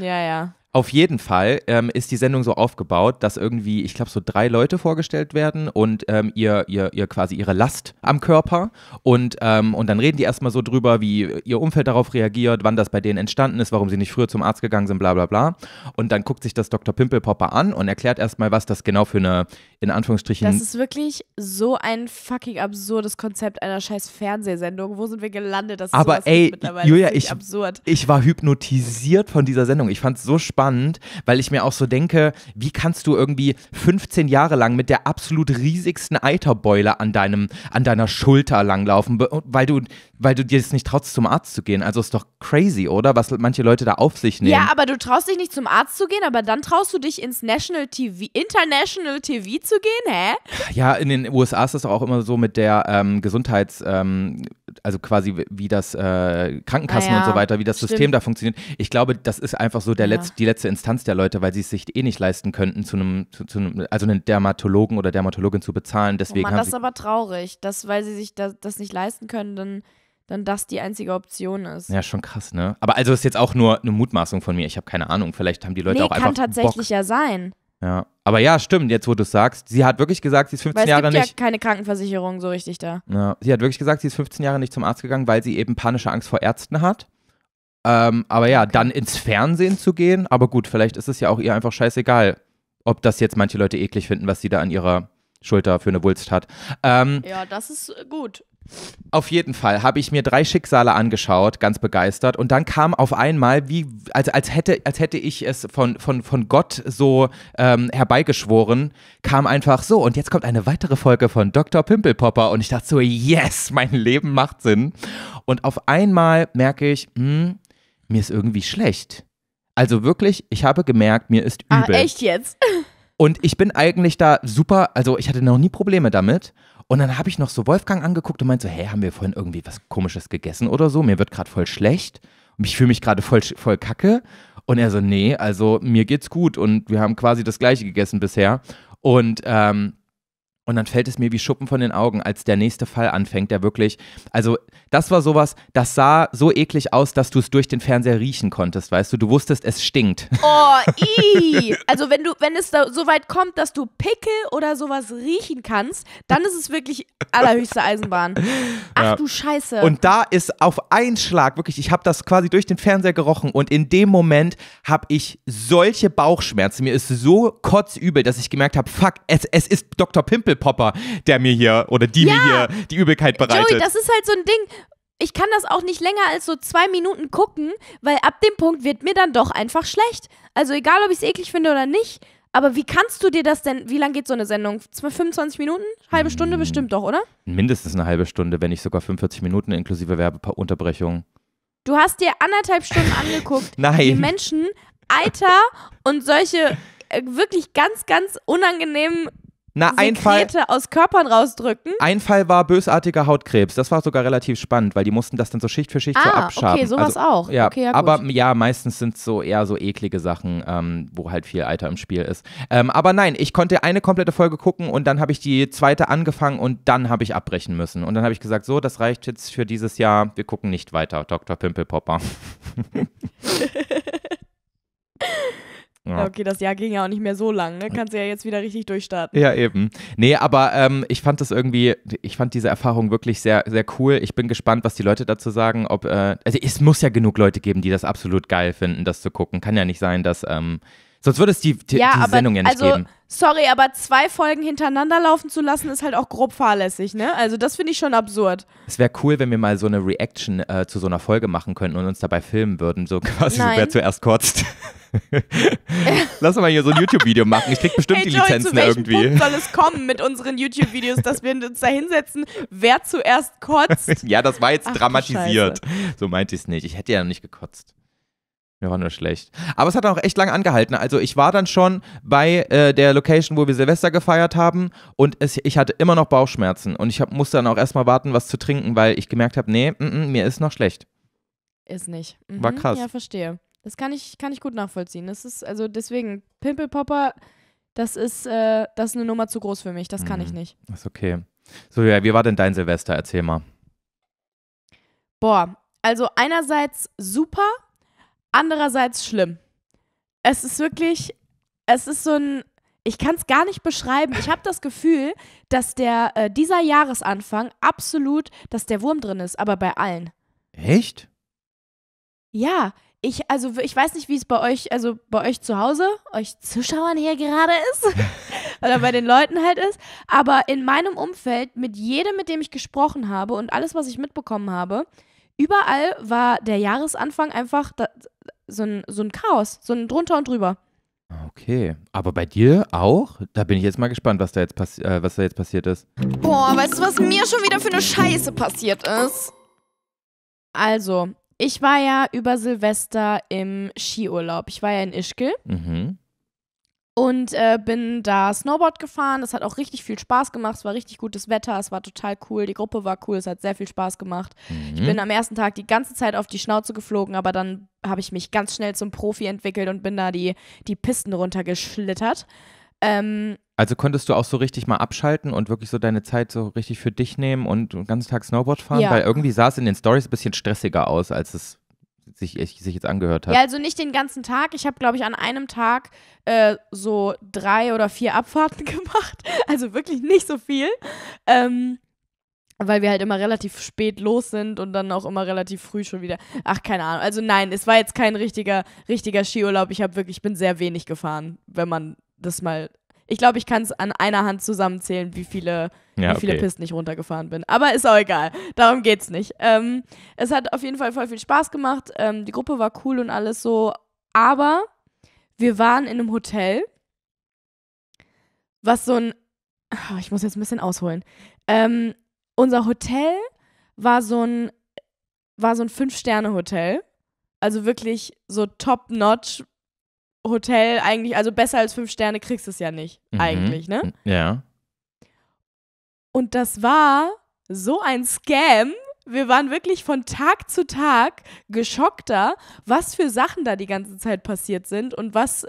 Ja, ja. Auf jeden Fall ähm, ist die Sendung so aufgebaut, dass irgendwie, ich glaube, so drei Leute vorgestellt werden und ähm, ihr, ihr, ihr quasi ihre Last am Körper. Und, ähm, und dann reden die erstmal so drüber, wie ihr Umfeld darauf reagiert, wann das bei denen entstanden ist, warum sie nicht früher zum Arzt gegangen sind, bla bla bla. Und dann guckt sich das Dr. Pimpelpopper an und erklärt erstmal, was das genau für eine in Anführungsstrichen. Das ist wirklich so ein fucking absurdes Konzept einer scheiß Fernsehsendung. Wo sind wir gelandet? Das ist Aber ey, Julia, ich, absurd. ich war hypnotisiert von dieser Sendung. Ich fand es so spannend, weil ich mir auch so denke, wie kannst du irgendwie 15 Jahre lang mit der absolut riesigsten Eiterbeule an deinem, an deiner Schulter langlaufen, weil du weil du dir es nicht traust, zum Arzt zu gehen. Also ist doch crazy, oder? Was manche Leute da auf sich nehmen. Ja, aber du traust dich nicht zum Arzt zu gehen, aber dann traust du dich ins National TV, International TV zu gehen, hä? Ja, in den USA ist das auch immer so mit der ähm, Gesundheits, ähm, also quasi wie das äh, Krankenkassen ah ja, und so weiter, wie das stimmt. System da funktioniert. Ich glaube, das ist einfach so der ja. Letz-, die letzte Instanz der Leute, weil sie es sich eh nicht leisten könnten, zu einem, zu, zu einem, also einen Dermatologen oder Dermatologin zu bezahlen. Oh Deswegen oh Mann, das ist aber traurig, dass, weil sie sich das, das nicht leisten können, dann dann das die einzige Option ist. Ja, schon krass, ne? Aber also ist jetzt auch nur eine Mutmaßung von mir. Ich habe keine Ahnung. Vielleicht haben die Leute nee, auch einfach. Das Kann tatsächlich Bock. ja sein. Ja. Aber ja, stimmt, jetzt wo du es sagst. Sie hat wirklich gesagt, sie ist 15 weil es Jahre gibt nicht. ja keine Krankenversicherung so richtig da. Ja. Sie hat wirklich gesagt, sie ist 15 Jahre nicht zum Arzt gegangen, weil sie eben panische Angst vor Ärzten hat. Ähm, aber ja, dann ins Fernsehen zu gehen, aber gut, vielleicht ist es ja auch ihr einfach scheißegal, ob das jetzt manche Leute eklig finden, was sie da an ihrer Schulter für eine Wulst hat. Ähm, ja, das ist gut. Auf jeden Fall habe ich mir drei Schicksale angeschaut, ganz begeistert. Und dann kam auf einmal, wie, als, als, hätte, als hätte ich es von, von, von Gott so ähm, herbeigeschworen, kam einfach so. Und jetzt kommt eine weitere Folge von Dr. Pimpelpopper. Und ich dachte so, yes, mein Leben macht Sinn. Und auf einmal merke ich, hm, mir ist irgendwie schlecht. Also wirklich, ich habe gemerkt, mir ist ah, übel. Ah, echt jetzt? Und ich bin eigentlich da super, also ich hatte noch nie Probleme damit. Und dann habe ich noch so Wolfgang angeguckt und meinte so, hey, haben wir vorhin irgendwie was Komisches gegessen oder so? Mir wird gerade voll schlecht. Ich fühle mich gerade voll, voll kacke. Und er so, nee, also mir geht's gut und wir haben quasi das gleiche gegessen bisher. Und ähm, und dann fällt es mir wie Schuppen von den Augen, als der nächste Fall anfängt, der wirklich. Also, das war sowas, das sah so eklig aus, dass du es durch den Fernseher riechen konntest, weißt du? Du wusstest, es stinkt. Oh, ii. Also, wenn du, wenn es da so weit kommt, dass du Pickel oder sowas riechen kannst, dann ist es wirklich allerhöchste Eisenbahn. Ach ja. du Scheiße. Und da ist auf einen Schlag, wirklich, ich habe das quasi durch den Fernseher gerochen und in dem Moment habe ich solche Bauchschmerzen. Mir ist so kotzübel, dass ich gemerkt habe, fuck, es, es ist Dr. Pimpel Popper, der mir hier oder die ja. mir hier die Übelkeit bereitet. Joey, das ist halt so ein Ding ich kann das auch nicht länger als so zwei Minuten gucken, weil ab dem Punkt wird mir dann doch einfach schlecht. Also egal, ob ich es eklig finde oder nicht. Aber wie kannst du dir das denn, wie lange geht so eine Sendung? 25 Minuten? Halbe Stunde bestimmt doch, oder? Mindestens eine halbe Stunde, wenn nicht sogar 45 Minuten inklusive Werbeunterbrechung. Du hast dir anderthalb Stunden angeguckt, Nein. wie Menschen Alter und solche äh, wirklich ganz, ganz unangenehmen na, ein Fall, aus Körpern rausdrücken. Ein Fall war bösartiger Hautkrebs. Das war sogar relativ spannend, weil die mussten das dann so Schicht für Schicht ah, so abschaben. Okay, sowas also, auch. Ja, okay, ja, aber ja, meistens sind es so eher so eklige Sachen, ähm, wo halt viel Alter im Spiel ist. Ähm, aber nein, ich konnte eine komplette Folge gucken und dann habe ich die zweite angefangen und dann habe ich abbrechen müssen. Und dann habe ich gesagt, so, das reicht jetzt für dieses Jahr. Wir gucken nicht weiter, Dr. Pimpelpopper. Ja. Okay, das Jahr ging ja auch nicht mehr so lang, ne? Kannst du ja jetzt wieder richtig durchstarten. Ja, eben. Nee, aber ähm, ich fand das irgendwie, ich fand diese Erfahrung wirklich sehr, sehr cool. Ich bin gespannt, was die Leute dazu sagen. Ob, äh, also es muss ja genug Leute geben, die das absolut geil finden, das zu gucken. Kann ja nicht sein, dass. Ähm, Sonst würde es die, die, ja, die aber, ja nicht also, geben. Sorry, aber zwei Folgen hintereinander laufen zu lassen, ist halt auch grob fahrlässig, ne? Also das finde ich schon absurd. Es wäre cool, wenn wir mal so eine Reaction äh, zu so einer Folge machen könnten und uns dabei filmen würden. So quasi, Nein. So, wer zuerst kotzt. Lass mal hier so ein YouTube-Video machen. Ich krieg bestimmt hey, die Joy, Lizenzen irgendwie. Punkt soll es kommen mit unseren YouTube-Videos, dass wir uns da hinsetzen, wer zuerst kotzt? ja, das war jetzt Ach, dramatisiert. So meinte ich es nicht. Ich hätte ja noch nicht gekotzt. Mir war nur schlecht. Aber es hat auch echt lange angehalten. Also ich war dann schon bei äh, der Location, wo wir Silvester gefeiert haben und es, ich hatte immer noch Bauchschmerzen und ich hab, musste dann auch erstmal warten, was zu trinken, weil ich gemerkt habe, nee, m mm, -m, mm, mir ist noch schlecht. Ist nicht. Mhm. War krass. Ja, verstehe. Das kann ich, kann ich gut nachvollziehen. Das ist, also deswegen, Pimpelpopper, das ist, äh, das ist eine Nummer zu groß für mich. Das kann ich mhm. nicht. Das ist okay. So, ja, wie war denn dein Silvester? Erzähl mal. Boah, also einerseits super, andererseits schlimm. Es ist wirklich, es ist so ein, ich kann es gar nicht beschreiben. Ich habe das Gefühl, dass der, äh, dieser Jahresanfang absolut, dass der Wurm drin ist, aber bei allen. Echt? Ja, ich, also ich weiß nicht, wie es bei euch, also bei euch zu Hause, euch Zuschauern hier gerade ist oder bei den Leuten halt ist, aber in meinem Umfeld, mit jedem, mit dem ich gesprochen habe und alles, was ich mitbekommen habe, Überall war der Jahresanfang einfach da, so, ein, so ein Chaos, so ein drunter und drüber. Okay, aber bei dir auch? Da bin ich jetzt mal gespannt, was da jetzt, passi äh, was da jetzt passiert ist. Boah, weißt du, was mir schon wieder für eine Scheiße passiert ist? Also, ich war ja über Silvester im Skiurlaub. Ich war ja in Ischgl. Mhm und äh, bin da Snowboard gefahren. Das hat auch richtig viel Spaß gemacht. Es war richtig gutes Wetter, es war total cool. Die Gruppe war cool, es hat sehr viel Spaß gemacht. Mhm. Ich bin am ersten Tag die ganze Zeit auf die Schnauze geflogen, aber dann habe ich mich ganz schnell zum Profi entwickelt und bin da die, die Pisten runtergeschlittert. Ähm, also konntest du auch so richtig mal abschalten und wirklich so deine Zeit so richtig für dich nehmen und den ganzen Tag Snowboard fahren? Ja. Weil irgendwie sah es in den Stories ein bisschen stressiger aus, als es sich, äh, sich jetzt angehört hat. Ja, also nicht den ganzen Tag. Ich habe, glaube ich, an einem Tag äh, so drei oder vier Abfahrten gemacht. Also wirklich nicht so viel. Ähm, weil wir halt immer relativ spät los sind und dann auch immer relativ früh schon wieder. Ach, keine Ahnung. Also nein, es war jetzt kein richtiger, richtiger Skiurlaub. Ich habe wirklich, ich bin sehr wenig gefahren, wenn man das mal ich glaube, ich kann es an einer Hand zusammenzählen, wie viele, ja, wie viele okay. Pisten ich runtergefahren bin. Aber ist auch egal. Darum geht's nicht. Ähm, es hat auf jeden Fall voll viel Spaß gemacht. Ähm, die Gruppe war cool und alles so. Aber wir waren in einem Hotel, was so ein. Ah, ich muss jetzt ein bisschen ausholen. Ähm, unser Hotel war so ein war so ein Fünf-Sterne-Hotel. Also wirklich so top-notch, Hotel eigentlich, also besser als fünf Sterne kriegst du es ja nicht, mhm. eigentlich, ne? Mhm. Ja. Und das war so ein Scam. Wir waren wirklich von Tag zu Tag geschockter, was für Sachen da die ganze Zeit passiert sind und was,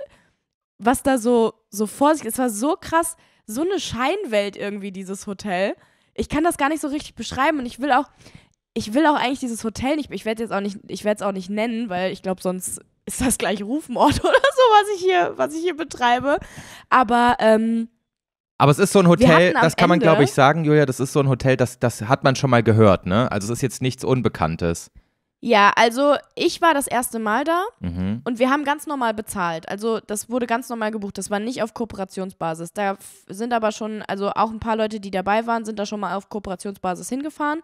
was da so, so vor sich ist. Es war so krass, so eine Scheinwelt irgendwie, dieses Hotel. Ich kann das gar nicht so richtig beschreiben und ich will auch, ich will auch eigentlich dieses Hotel nicht, ich werde jetzt es auch nicht nennen, weil ich glaube, sonst ist das gleich Rufmord oder so, was ich hier, was ich hier betreibe. Aber ähm, aber es ist so ein Hotel, das kann man, glaube ich, sagen, Julia, das ist so ein Hotel, das, das hat man schon mal gehört, ne? Also es ist jetzt nichts Unbekanntes. Ja, also ich war das erste Mal da mhm. und wir haben ganz normal bezahlt. Also das wurde ganz normal gebucht. Das war nicht auf Kooperationsbasis. Da sind aber schon, also auch ein paar Leute, die dabei waren, sind da schon mal auf Kooperationsbasis hingefahren.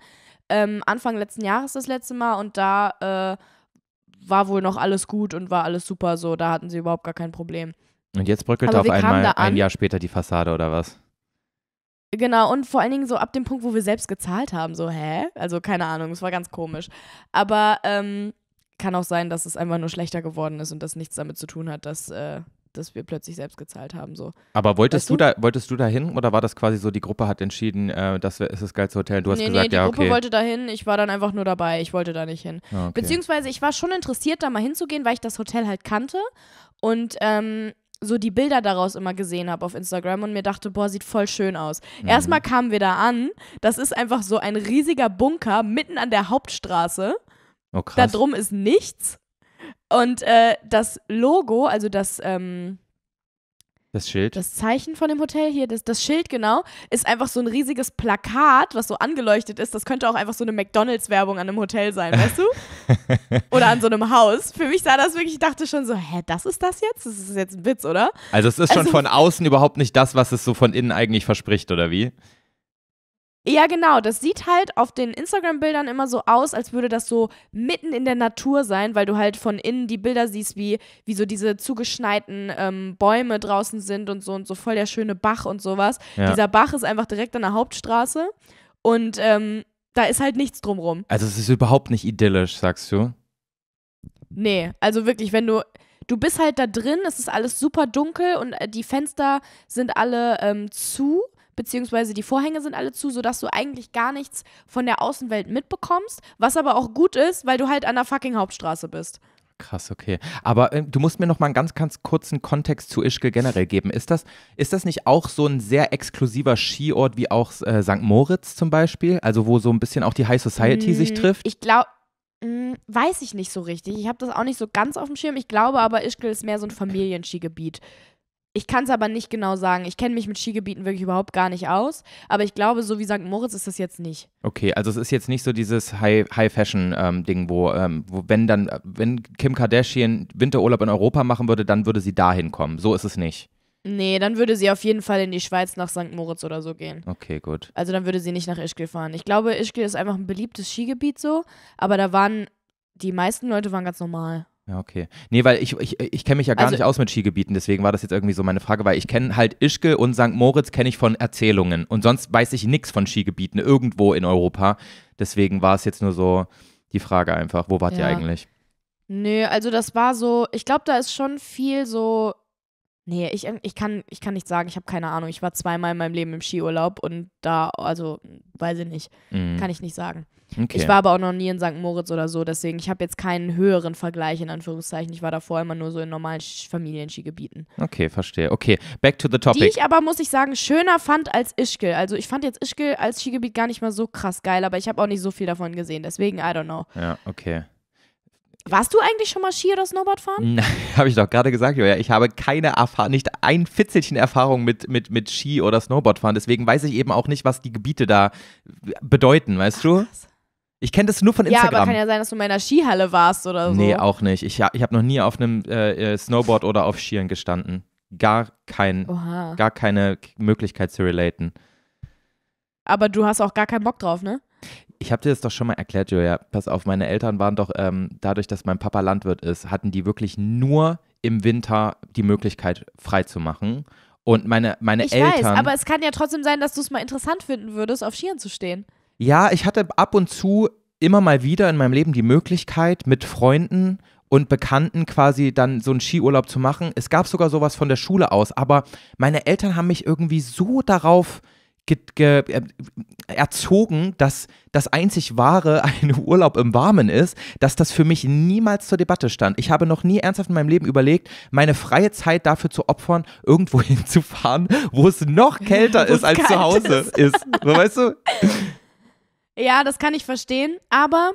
Ähm, Anfang letzten Jahres das letzte Mal und da äh, war wohl noch alles gut und war alles super so. Da hatten sie überhaupt gar kein Problem. Und jetzt bröckelte auf einmal ein Jahr später die Fassade oder was? Genau, und vor allen Dingen so ab dem Punkt, wo wir selbst gezahlt haben, so, hä? Also keine Ahnung, es war ganz komisch. Aber ähm, kann auch sein, dass es einfach nur schlechter geworden ist und das nichts damit zu tun hat, dass äh, dass wir plötzlich selbst gezahlt haben. So. Aber wolltest weißt du, da, wolltest du da hin oder war das quasi so, die Gruppe hat entschieden, äh, das ist das geilste Hotel? Du hast nee, gesagt, nee, die ja, Gruppe okay. wollte da hin, ich war dann einfach nur dabei, ich wollte da nicht hin. Ah, okay. Beziehungsweise ich war schon interessiert, da mal hinzugehen, weil ich das Hotel halt kannte und ähm, so die Bilder daraus immer gesehen habe auf Instagram und mir dachte, boah, sieht voll schön aus. Mhm. Erstmal kamen wir da an, das ist einfach so ein riesiger Bunker mitten an der Hauptstraße. Oh, krass. Da drum ist nichts. Und äh, das Logo, also das. Ähm, das Schild? Das Zeichen von dem Hotel hier, das, das Schild genau, ist einfach so ein riesiges Plakat, was so angeleuchtet ist. Das könnte auch einfach so eine McDonalds-Werbung an einem Hotel sein, weißt du? oder an so einem Haus. Für mich sah das wirklich, ich dachte schon so, hä, das ist das jetzt? Das ist jetzt ein Witz, oder? Also es ist also, schon von außen überhaupt nicht das, was es so von innen eigentlich verspricht, oder wie? Ja, genau. Das sieht halt auf den Instagram-Bildern immer so aus, als würde das so mitten in der Natur sein, weil du halt von innen die Bilder siehst, wie, wie so diese zugeschneiten ähm, Bäume draußen sind und so und so voll der schöne Bach und sowas. Ja. Dieser Bach ist einfach direkt an der Hauptstraße und ähm, da ist halt nichts drumrum. Also es ist überhaupt nicht idyllisch, sagst du? Nee, also wirklich, wenn du, du bist halt da drin, es ist alles super dunkel und äh, die Fenster sind alle ähm, zu beziehungsweise die Vorhänge sind alle zu, sodass du eigentlich gar nichts von der Außenwelt mitbekommst, was aber auch gut ist, weil du halt an der fucking Hauptstraße bist. Krass, okay. Aber äh, du musst mir noch mal einen ganz, ganz kurzen Kontext zu Ischgl generell geben. Ist das, ist das nicht auch so ein sehr exklusiver Skiort wie auch äh, St. Moritz zum Beispiel? Also wo so ein bisschen auch die High Society hm, sich trifft? Ich glaube, hm, weiß ich nicht so richtig. Ich habe das auch nicht so ganz auf dem Schirm. Ich glaube aber, Ischgl ist mehr so ein Familienskigebiet. Ich kann es aber nicht genau sagen. Ich kenne mich mit Skigebieten wirklich überhaupt gar nicht aus. Aber ich glaube, so wie St. Moritz ist das jetzt nicht. Okay, also es ist jetzt nicht so dieses High-Fashion-Ding, ähm, wo, ähm, wo, wenn dann, äh, wenn Kim Kardashian Winterurlaub in Europa machen würde, dann würde sie dahin kommen. So ist es nicht. Nee, dann würde sie auf jeden Fall in die Schweiz nach St. Moritz oder so gehen. Okay, gut. Also dann würde sie nicht nach Ischgl fahren. Ich glaube, Ischgl ist einfach ein beliebtes Skigebiet so, aber da waren die meisten Leute waren ganz normal. Ja, okay. Nee, weil ich, ich, ich kenne mich ja gar also, nicht aus mit Skigebieten, deswegen war das jetzt irgendwie so meine Frage, weil ich kenne halt Ischke und St. Moritz kenne ich von Erzählungen und sonst weiß ich nichts von Skigebieten irgendwo in Europa. Deswegen war es jetzt nur so die Frage einfach, wo wart ja. ihr eigentlich? Nö, also das war so, ich glaube, da ist schon viel so Nee, ich, ähm, ich, kann, ich kann nicht sagen, ich habe keine Ahnung. Ich war zweimal in meinem Leben im Skiurlaub und da, also, weiß ich nicht. Mhm. Kann ich nicht sagen. Okay. Ich war aber auch noch nie in St. Moritz oder so, deswegen, ich habe jetzt keinen höheren Vergleich, in Anführungszeichen. Ich war davor immer nur so in normalen Familienskigebieten. Okay, verstehe. Okay, back to the topic. Die ich aber, muss ich sagen, schöner fand als Ischgl. Also, ich fand jetzt Ischgl als Skigebiet gar nicht mal so krass geil, aber ich habe auch nicht so viel davon gesehen. Deswegen, I don't know. Ja, okay. Warst du eigentlich schon mal Ski- oder Snowboard fahren? Nein, habe ich doch gerade gesagt, Joja. Ich habe keine Erfahrung, nicht ein Fitzelchen Erfahrung mit, mit, mit Ski- oder Snowboard fahren. Deswegen weiß ich eben auch nicht, was die Gebiete da bedeuten, weißt Ach, du? Was? Ich kenne das nur von Instagram. Ja, aber kann ja sein, dass du in meiner Skihalle warst oder so. Nee, auch nicht. Ich, ich habe noch nie auf einem äh, äh, Snowboard oder auf Skiern gestanden. Gar, kein, gar keine Möglichkeit zu relaten. Aber du hast auch gar keinen Bock drauf, ne? Ich habe dir das doch schon mal erklärt, Julia. Pass auf, meine Eltern waren doch, ähm, dadurch, dass mein Papa Landwirt ist, hatten die wirklich nur im Winter die Möglichkeit, freizumachen. Und meine, meine ich Eltern. Ich weiß, aber es kann ja trotzdem sein, dass du es mal interessant finden würdest, auf Skiern zu stehen. Ja, ich hatte ab und zu immer mal wieder in meinem Leben die Möglichkeit, mit Freunden und Bekannten quasi dann so einen Skiurlaub zu machen. Es gab sogar sowas von der Schule aus, aber meine Eltern haben mich irgendwie so darauf äh, erzogen, dass das einzig wahre ein Urlaub im Warmen ist, dass das für mich niemals zur Debatte stand. Ich habe noch nie ernsthaft in meinem Leben überlegt, meine freie Zeit dafür zu opfern, irgendwo hinzufahren, wo es noch kälter ist als zu Hause ist. ist. Weißt du? Ja, das kann ich verstehen, aber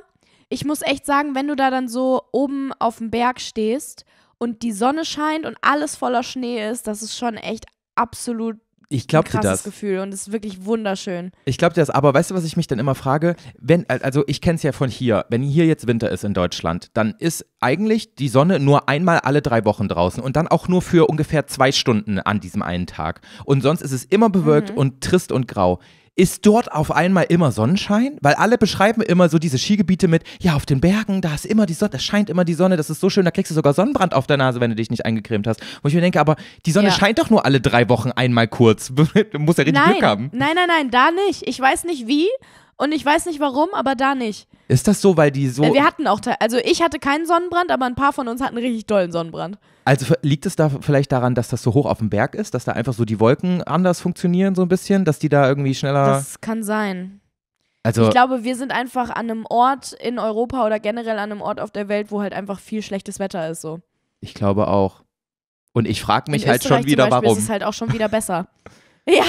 ich muss echt sagen, wenn du da dann so oben auf dem Berg stehst und die Sonne scheint und alles voller Schnee ist, das ist schon echt absolut ich glaube dir das. Gefühl und es ist wirklich wunderschön. Ich glaube dir das, aber weißt du, was ich mich dann immer frage? Wenn, also ich kenne es ja von hier, wenn hier jetzt Winter ist in Deutschland, dann ist eigentlich die Sonne nur einmal alle drei Wochen draußen und dann auch nur für ungefähr zwei Stunden an diesem einen Tag. Und sonst ist es immer bewölkt mhm. und trist und grau ist dort auf einmal immer Sonnenschein? Weil alle beschreiben immer so diese Skigebiete mit, ja, auf den Bergen, da ist immer die Sonne, da scheint immer die Sonne, das ist so schön, da kriegst du sogar Sonnenbrand auf der Nase, wenn du dich nicht eingecremt hast. Wo ich mir denke, aber die Sonne ja. scheint doch nur alle drei Wochen einmal kurz. du musst ja richtig nein. Glück haben. Nein, nein, nein, da nicht. Ich weiß nicht wie. Und ich weiß nicht warum, aber da nicht. Ist das so, weil die so. Äh, wir hatten auch, also ich hatte keinen Sonnenbrand, aber ein paar von uns hatten richtig dollen Sonnenbrand. Also liegt es da vielleicht daran, dass das so hoch auf dem Berg ist, dass da einfach so die Wolken anders funktionieren, so ein bisschen, dass die da irgendwie schneller. Das kann sein. Also ich glaube, wir sind einfach an einem Ort in Europa oder generell an einem Ort auf der Welt, wo halt einfach viel schlechtes Wetter ist, so. Ich glaube auch. Und ich frage mich in halt Österreich schon wieder, zum Beispiel warum. Ist es halt auch schon wieder besser. Ja,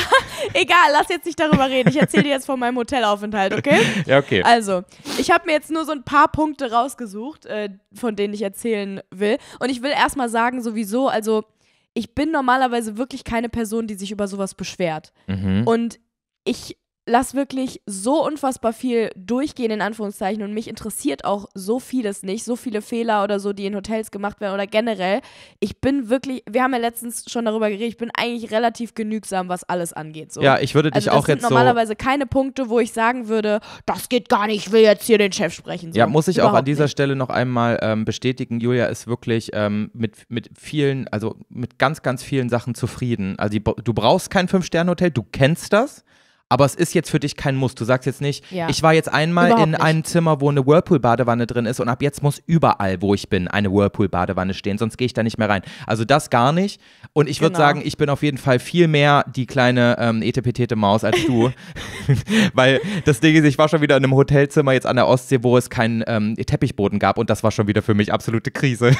egal, lass jetzt nicht darüber reden. Ich erzähle dir jetzt von meinem Hotelaufenthalt, okay? Ja, okay. Also, ich habe mir jetzt nur so ein paar Punkte rausgesucht, äh, von denen ich erzählen will. Und ich will erstmal sagen, sowieso, also, ich bin normalerweise wirklich keine Person, die sich über sowas beschwert. Mhm. Und ich lass wirklich so unfassbar viel durchgehen, in Anführungszeichen. Und mich interessiert auch so vieles nicht, so viele Fehler oder so, die in Hotels gemacht werden oder generell. Ich bin wirklich, wir haben ja letztens schon darüber geredet, ich bin eigentlich relativ genügsam, was alles angeht. So. Ja, ich würde dich also auch jetzt. Es sind normalerweise so keine Punkte, wo ich sagen würde, das geht gar nicht, ich will jetzt hier den Chef sprechen. So. Ja, muss ich Überhaupt auch an dieser nicht. Stelle noch einmal ähm, bestätigen. Julia ist wirklich ähm, mit, mit vielen, also mit ganz, ganz vielen Sachen zufrieden. Also die, du brauchst kein Fünf-Sterne-Hotel, du kennst das. Aber es ist jetzt für dich kein Muss. Du sagst jetzt nicht, ja. ich war jetzt einmal Überhaupt in nicht. einem Zimmer, wo eine Whirlpool-Badewanne drin ist und ab jetzt muss überall, wo ich bin, eine Whirlpool-Badewanne stehen, sonst gehe ich da nicht mehr rein. Also das gar nicht. Und ich würde genau. sagen, ich bin auf jeden Fall viel mehr die kleine ähm, etepetete Maus als du. Weil das Ding ist, ich war schon wieder in einem Hotelzimmer jetzt an der Ostsee, wo es keinen ähm, Teppichboden gab und das war schon wieder für mich absolute Krise.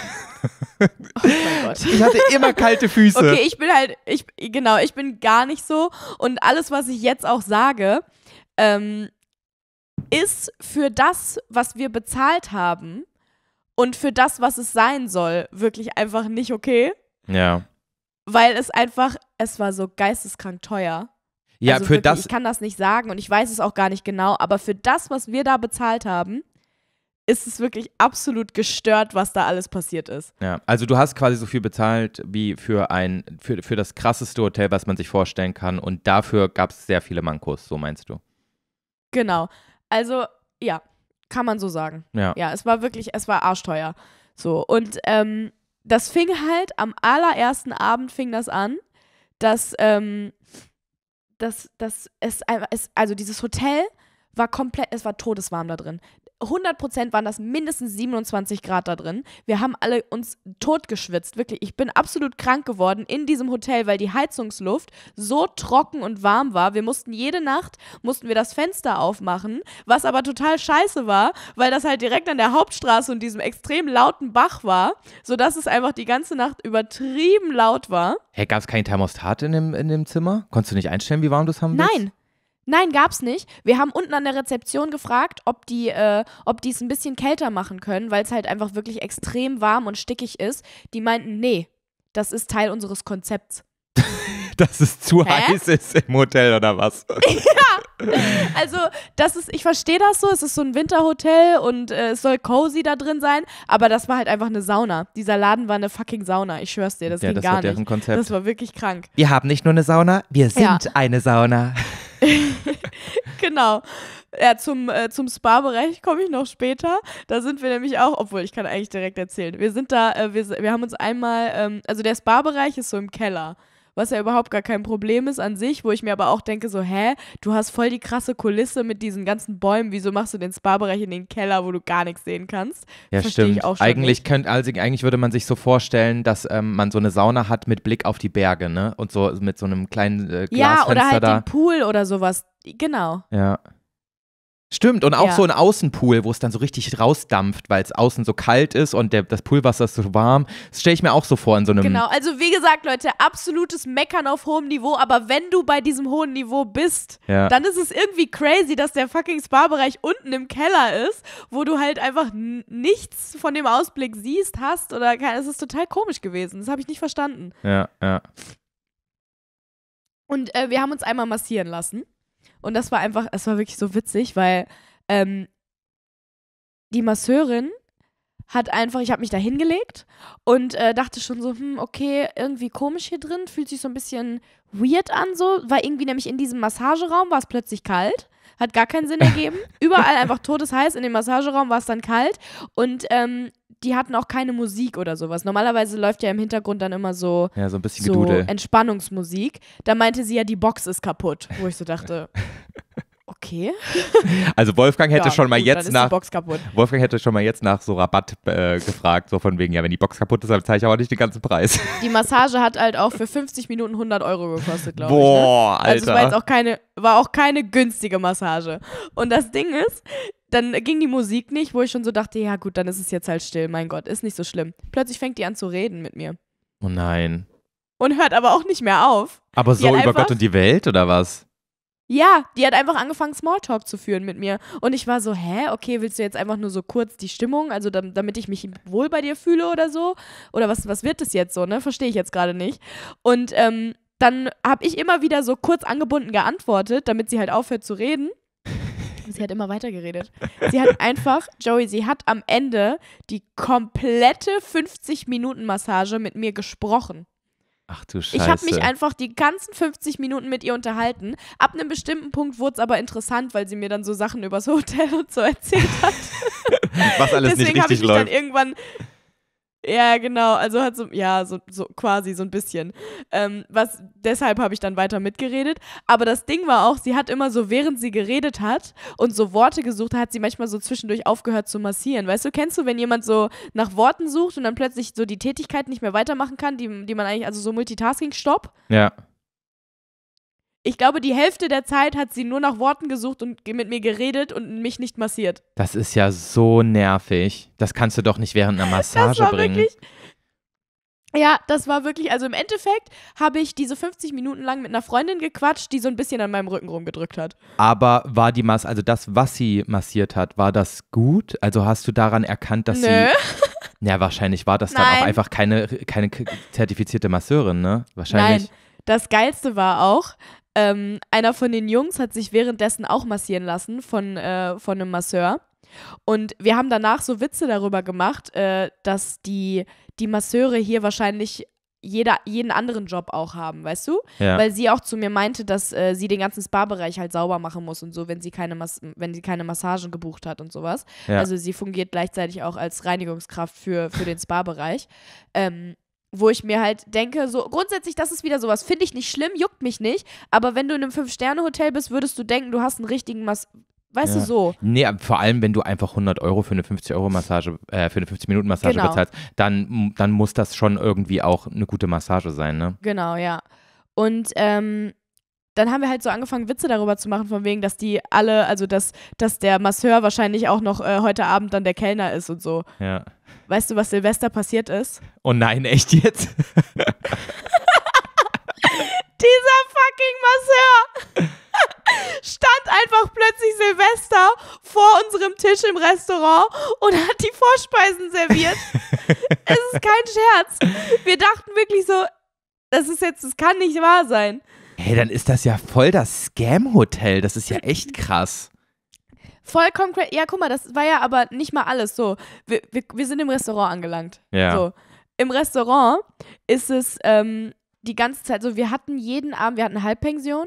oh mein Gott. Ich hatte immer kalte Füße. Okay, ich bin halt, ich, genau, ich bin gar nicht so und alles, was ich jetzt auch auch sage, ähm, ist für das, was wir bezahlt haben und für das, was es sein soll, wirklich einfach nicht okay. Ja. Weil es einfach, es war so geisteskrank teuer. Ja, also für wirklich, das. Ich kann das nicht sagen und ich weiß es auch gar nicht genau, aber für das, was wir da bezahlt haben, ist es wirklich absolut gestört, was da alles passiert ist. Ja, also du hast quasi so viel bezahlt wie für ein, für, für das krasseste Hotel, was man sich vorstellen kann. Und dafür gab es sehr viele Mankos, so meinst du. Genau. Also, ja, kann man so sagen. Ja. Ja, es war wirklich, es war arschteuer. So. Und ähm, das fing halt am allerersten Abend fing das an, dass, ähm, dass, dass es, also dieses Hotel war komplett, es war todeswarm da drin. 100 waren das mindestens 27 Grad da drin. Wir haben alle uns totgeschwitzt, wirklich. Ich bin absolut krank geworden in diesem Hotel, weil die Heizungsluft so trocken und warm war. Wir mussten jede Nacht, mussten wir das Fenster aufmachen, was aber total scheiße war, weil das halt direkt an der Hauptstraße und diesem extrem lauten Bach war, sodass es einfach die ganze Nacht übertrieben laut war. Hey, gab es kein Thermostat in dem, in dem Zimmer? Konntest du nicht einstellen, wie warm du es haben willst? Nein, Nein, gab's nicht. Wir haben unten an der Rezeption gefragt, ob die äh, es ein bisschen kälter machen können, weil es halt einfach wirklich extrem warm und stickig ist. Die meinten, nee, das ist Teil unseres Konzepts. dass es zu Hä? heiß ist im Hotel oder was? ja, also das ist, ich verstehe das so, es ist so ein Winterhotel und äh, es soll cozy da drin sein, aber das war halt einfach eine Sauna. Dieser Laden war eine fucking Sauna, ich schwör's dir, das ja, ging das gar war nicht. Deren Konzept. Das war wirklich krank. Wir haben nicht nur eine Sauna, wir sind ja. eine Sauna. genau. Ja, zum, äh, zum Spa-Bereich komme ich noch später. Da sind wir nämlich auch, obwohl ich kann eigentlich direkt erzählen. Wir sind da, äh, wir, wir haben uns einmal, ähm, also der Spa-Bereich ist so im Keller was ja überhaupt gar kein Problem ist an sich, wo ich mir aber auch denke, so, hä, du hast voll die krasse Kulisse mit diesen ganzen Bäumen, wieso machst du den Spa-Bereich in den Keller, wo du gar nichts sehen kannst? Ja, Versteh stimmt. Ich auch schon eigentlich, könnt, also, eigentlich würde man sich so vorstellen, dass ähm, man so eine Sauna hat mit Blick auf die Berge, ne? Und so mit so einem kleinen äh, Glasfenster da. Ja, oder halt da. den Pool oder sowas. Genau. Ja. Stimmt, und auch ja. so ein Außenpool, wo es dann so richtig rausdampft, weil es außen so kalt ist und der, das Poolwasser ist so warm. Das stelle ich mir auch so vor in so einem. Genau, also wie gesagt, Leute, absolutes Meckern auf hohem Niveau, aber wenn du bei diesem hohen Niveau bist, ja. dann ist es irgendwie crazy, dass der fucking Spa-Bereich unten im Keller ist, wo du halt einfach nichts von dem Ausblick siehst, hast oder Es ist total komisch gewesen. Das habe ich nicht verstanden. Ja, ja. Und äh, wir haben uns einmal massieren lassen. Und das war einfach, es war wirklich so witzig, weil ähm, die Masseurin hat einfach, ich habe mich da hingelegt und äh, dachte schon so, hm, okay, irgendwie komisch hier drin, fühlt sich so ein bisschen weird an, so, weil irgendwie nämlich in diesem Massageraum war es plötzlich kalt. Hat gar keinen Sinn ergeben. Überall einfach todesheiß. In dem Massageraum war es dann kalt. Und ähm, die hatten auch keine Musik oder sowas. Normalerweise läuft ja im Hintergrund dann immer so, ja, so, ein bisschen so Entspannungsmusik. Da meinte sie ja, die Box ist kaputt, wo ich so dachte, Okay. Also Wolfgang hätte ja, schon mal gut, jetzt nach Wolfgang hätte schon mal jetzt nach so Rabatt äh, gefragt, so von wegen ja, wenn die Box kaputt ist, dann zahle ich aber nicht den ganzen Preis. Die Massage hat halt auch für 50 Minuten 100 Euro gekostet, glaube ich. Ne? Boah, ne? Alter. Also es war jetzt auch keine war auch keine günstige Massage. Und das Ding ist, dann ging die Musik nicht, wo ich schon so dachte, ja gut, dann ist es jetzt halt still. Mein Gott, ist nicht so schlimm. Plötzlich fängt die an zu reden mit mir. Oh nein. Und hört aber auch nicht mehr auf. Aber so über Gott und die Welt oder was? Ja, die hat einfach angefangen, Smalltalk zu führen mit mir. Und ich war so, hä, okay, willst du jetzt einfach nur so kurz die Stimmung, also damit ich mich wohl bei dir fühle oder so? Oder was, was wird das jetzt so, ne? Verstehe ich jetzt gerade nicht. Und ähm, dann habe ich immer wieder so kurz angebunden geantwortet, damit sie halt aufhört zu reden. Sie hat immer weiter geredet. Sie hat einfach, Joey, sie hat am Ende die komplette 50-Minuten-Massage mit mir gesprochen. Ach du Scheiße. Ich habe mich einfach die ganzen 50 Minuten mit ihr unterhalten. Ab einem bestimmten Punkt wurde es aber interessant, weil sie mir dann so Sachen übers Hotel und so erzählt hat. Was alles Deswegen habe ich mich läuft. dann irgendwann ja, genau. Also hat so, ja, so, so quasi so ein bisschen. Ähm, was, deshalb habe ich dann weiter mitgeredet. Aber das Ding war auch, sie hat immer so, während sie geredet hat und so Worte gesucht hat, hat sie manchmal so zwischendurch aufgehört zu massieren. Weißt du, kennst du, wenn jemand so nach Worten sucht und dann plötzlich so die Tätigkeit nicht mehr weitermachen kann, die, die man eigentlich, also so Multitasking-Stopp? Ja. Ich glaube, die Hälfte der Zeit hat sie nur nach Worten gesucht und mit mir geredet und mich nicht massiert. Das ist ja so nervig. Das kannst du doch nicht während einer Massage das war bringen. Wirklich, ja, das war wirklich, also im Endeffekt habe ich diese 50 Minuten lang mit einer Freundin gequatscht, die so ein bisschen an meinem Rücken rumgedrückt hat. Aber war die Mass, also das, was sie massiert hat, war das gut? Also hast du daran erkannt, dass Nö. sie. Ja, wahrscheinlich war das Nein. dann auch einfach keine, keine zertifizierte Masseurin, ne? Wahrscheinlich. Nein. Das Geilste war auch, ähm, einer von den Jungs hat sich währenddessen auch massieren lassen von, äh, von einem Masseur. Und wir haben danach so Witze darüber gemacht, äh, dass die, die Masseure hier wahrscheinlich jeder, jeden anderen Job auch haben, weißt du? Ja. Weil sie auch zu mir meinte, dass äh, sie den ganzen Spa-Bereich halt sauber machen muss und so, wenn sie keine, Mas wenn sie keine Massagen gebucht hat und sowas. Ja. Also sie fungiert gleichzeitig auch als Reinigungskraft für, für den Spa-Bereich. Ähm, wo ich mir halt denke, so grundsätzlich, das ist wieder sowas, finde ich nicht schlimm, juckt mich nicht, aber wenn du in einem Fünf-Sterne-Hotel bist, würdest du denken, du hast einen richtigen Mass. Weißt ja. du so? Nee, vor allem, wenn du einfach 100 Euro für eine 50-Euro-Massage, äh, für eine 50-Minuten-Massage genau. bezahlst, dann, dann muss das schon irgendwie auch eine gute Massage sein, ne? Genau, ja. Und ähm, dann haben wir halt so angefangen, Witze darüber zu machen, von wegen, dass die alle, also dass, dass der Masseur wahrscheinlich auch noch äh, heute Abend dann der Kellner ist und so. Ja. Weißt du, was Silvester passiert ist? Oh nein, echt jetzt? Dieser fucking Masseur stand einfach plötzlich Silvester vor unserem Tisch im Restaurant und hat die Vorspeisen serviert. es ist kein Scherz. Wir dachten wirklich so, das ist jetzt, das kann nicht wahr sein. Hey, dann ist das ja voll das Scam-Hotel. Das ist ja echt krass. Vollkommen crazy. Ja, guck mal, das war ja aber nicht mal alles so. Wir, wir, wir sind im Restaurant angelangt. Ja. So. Im Restaurant ist es ähm, die ganze Zeit so, wir hatten jeden Abend, wir hatten Halbpension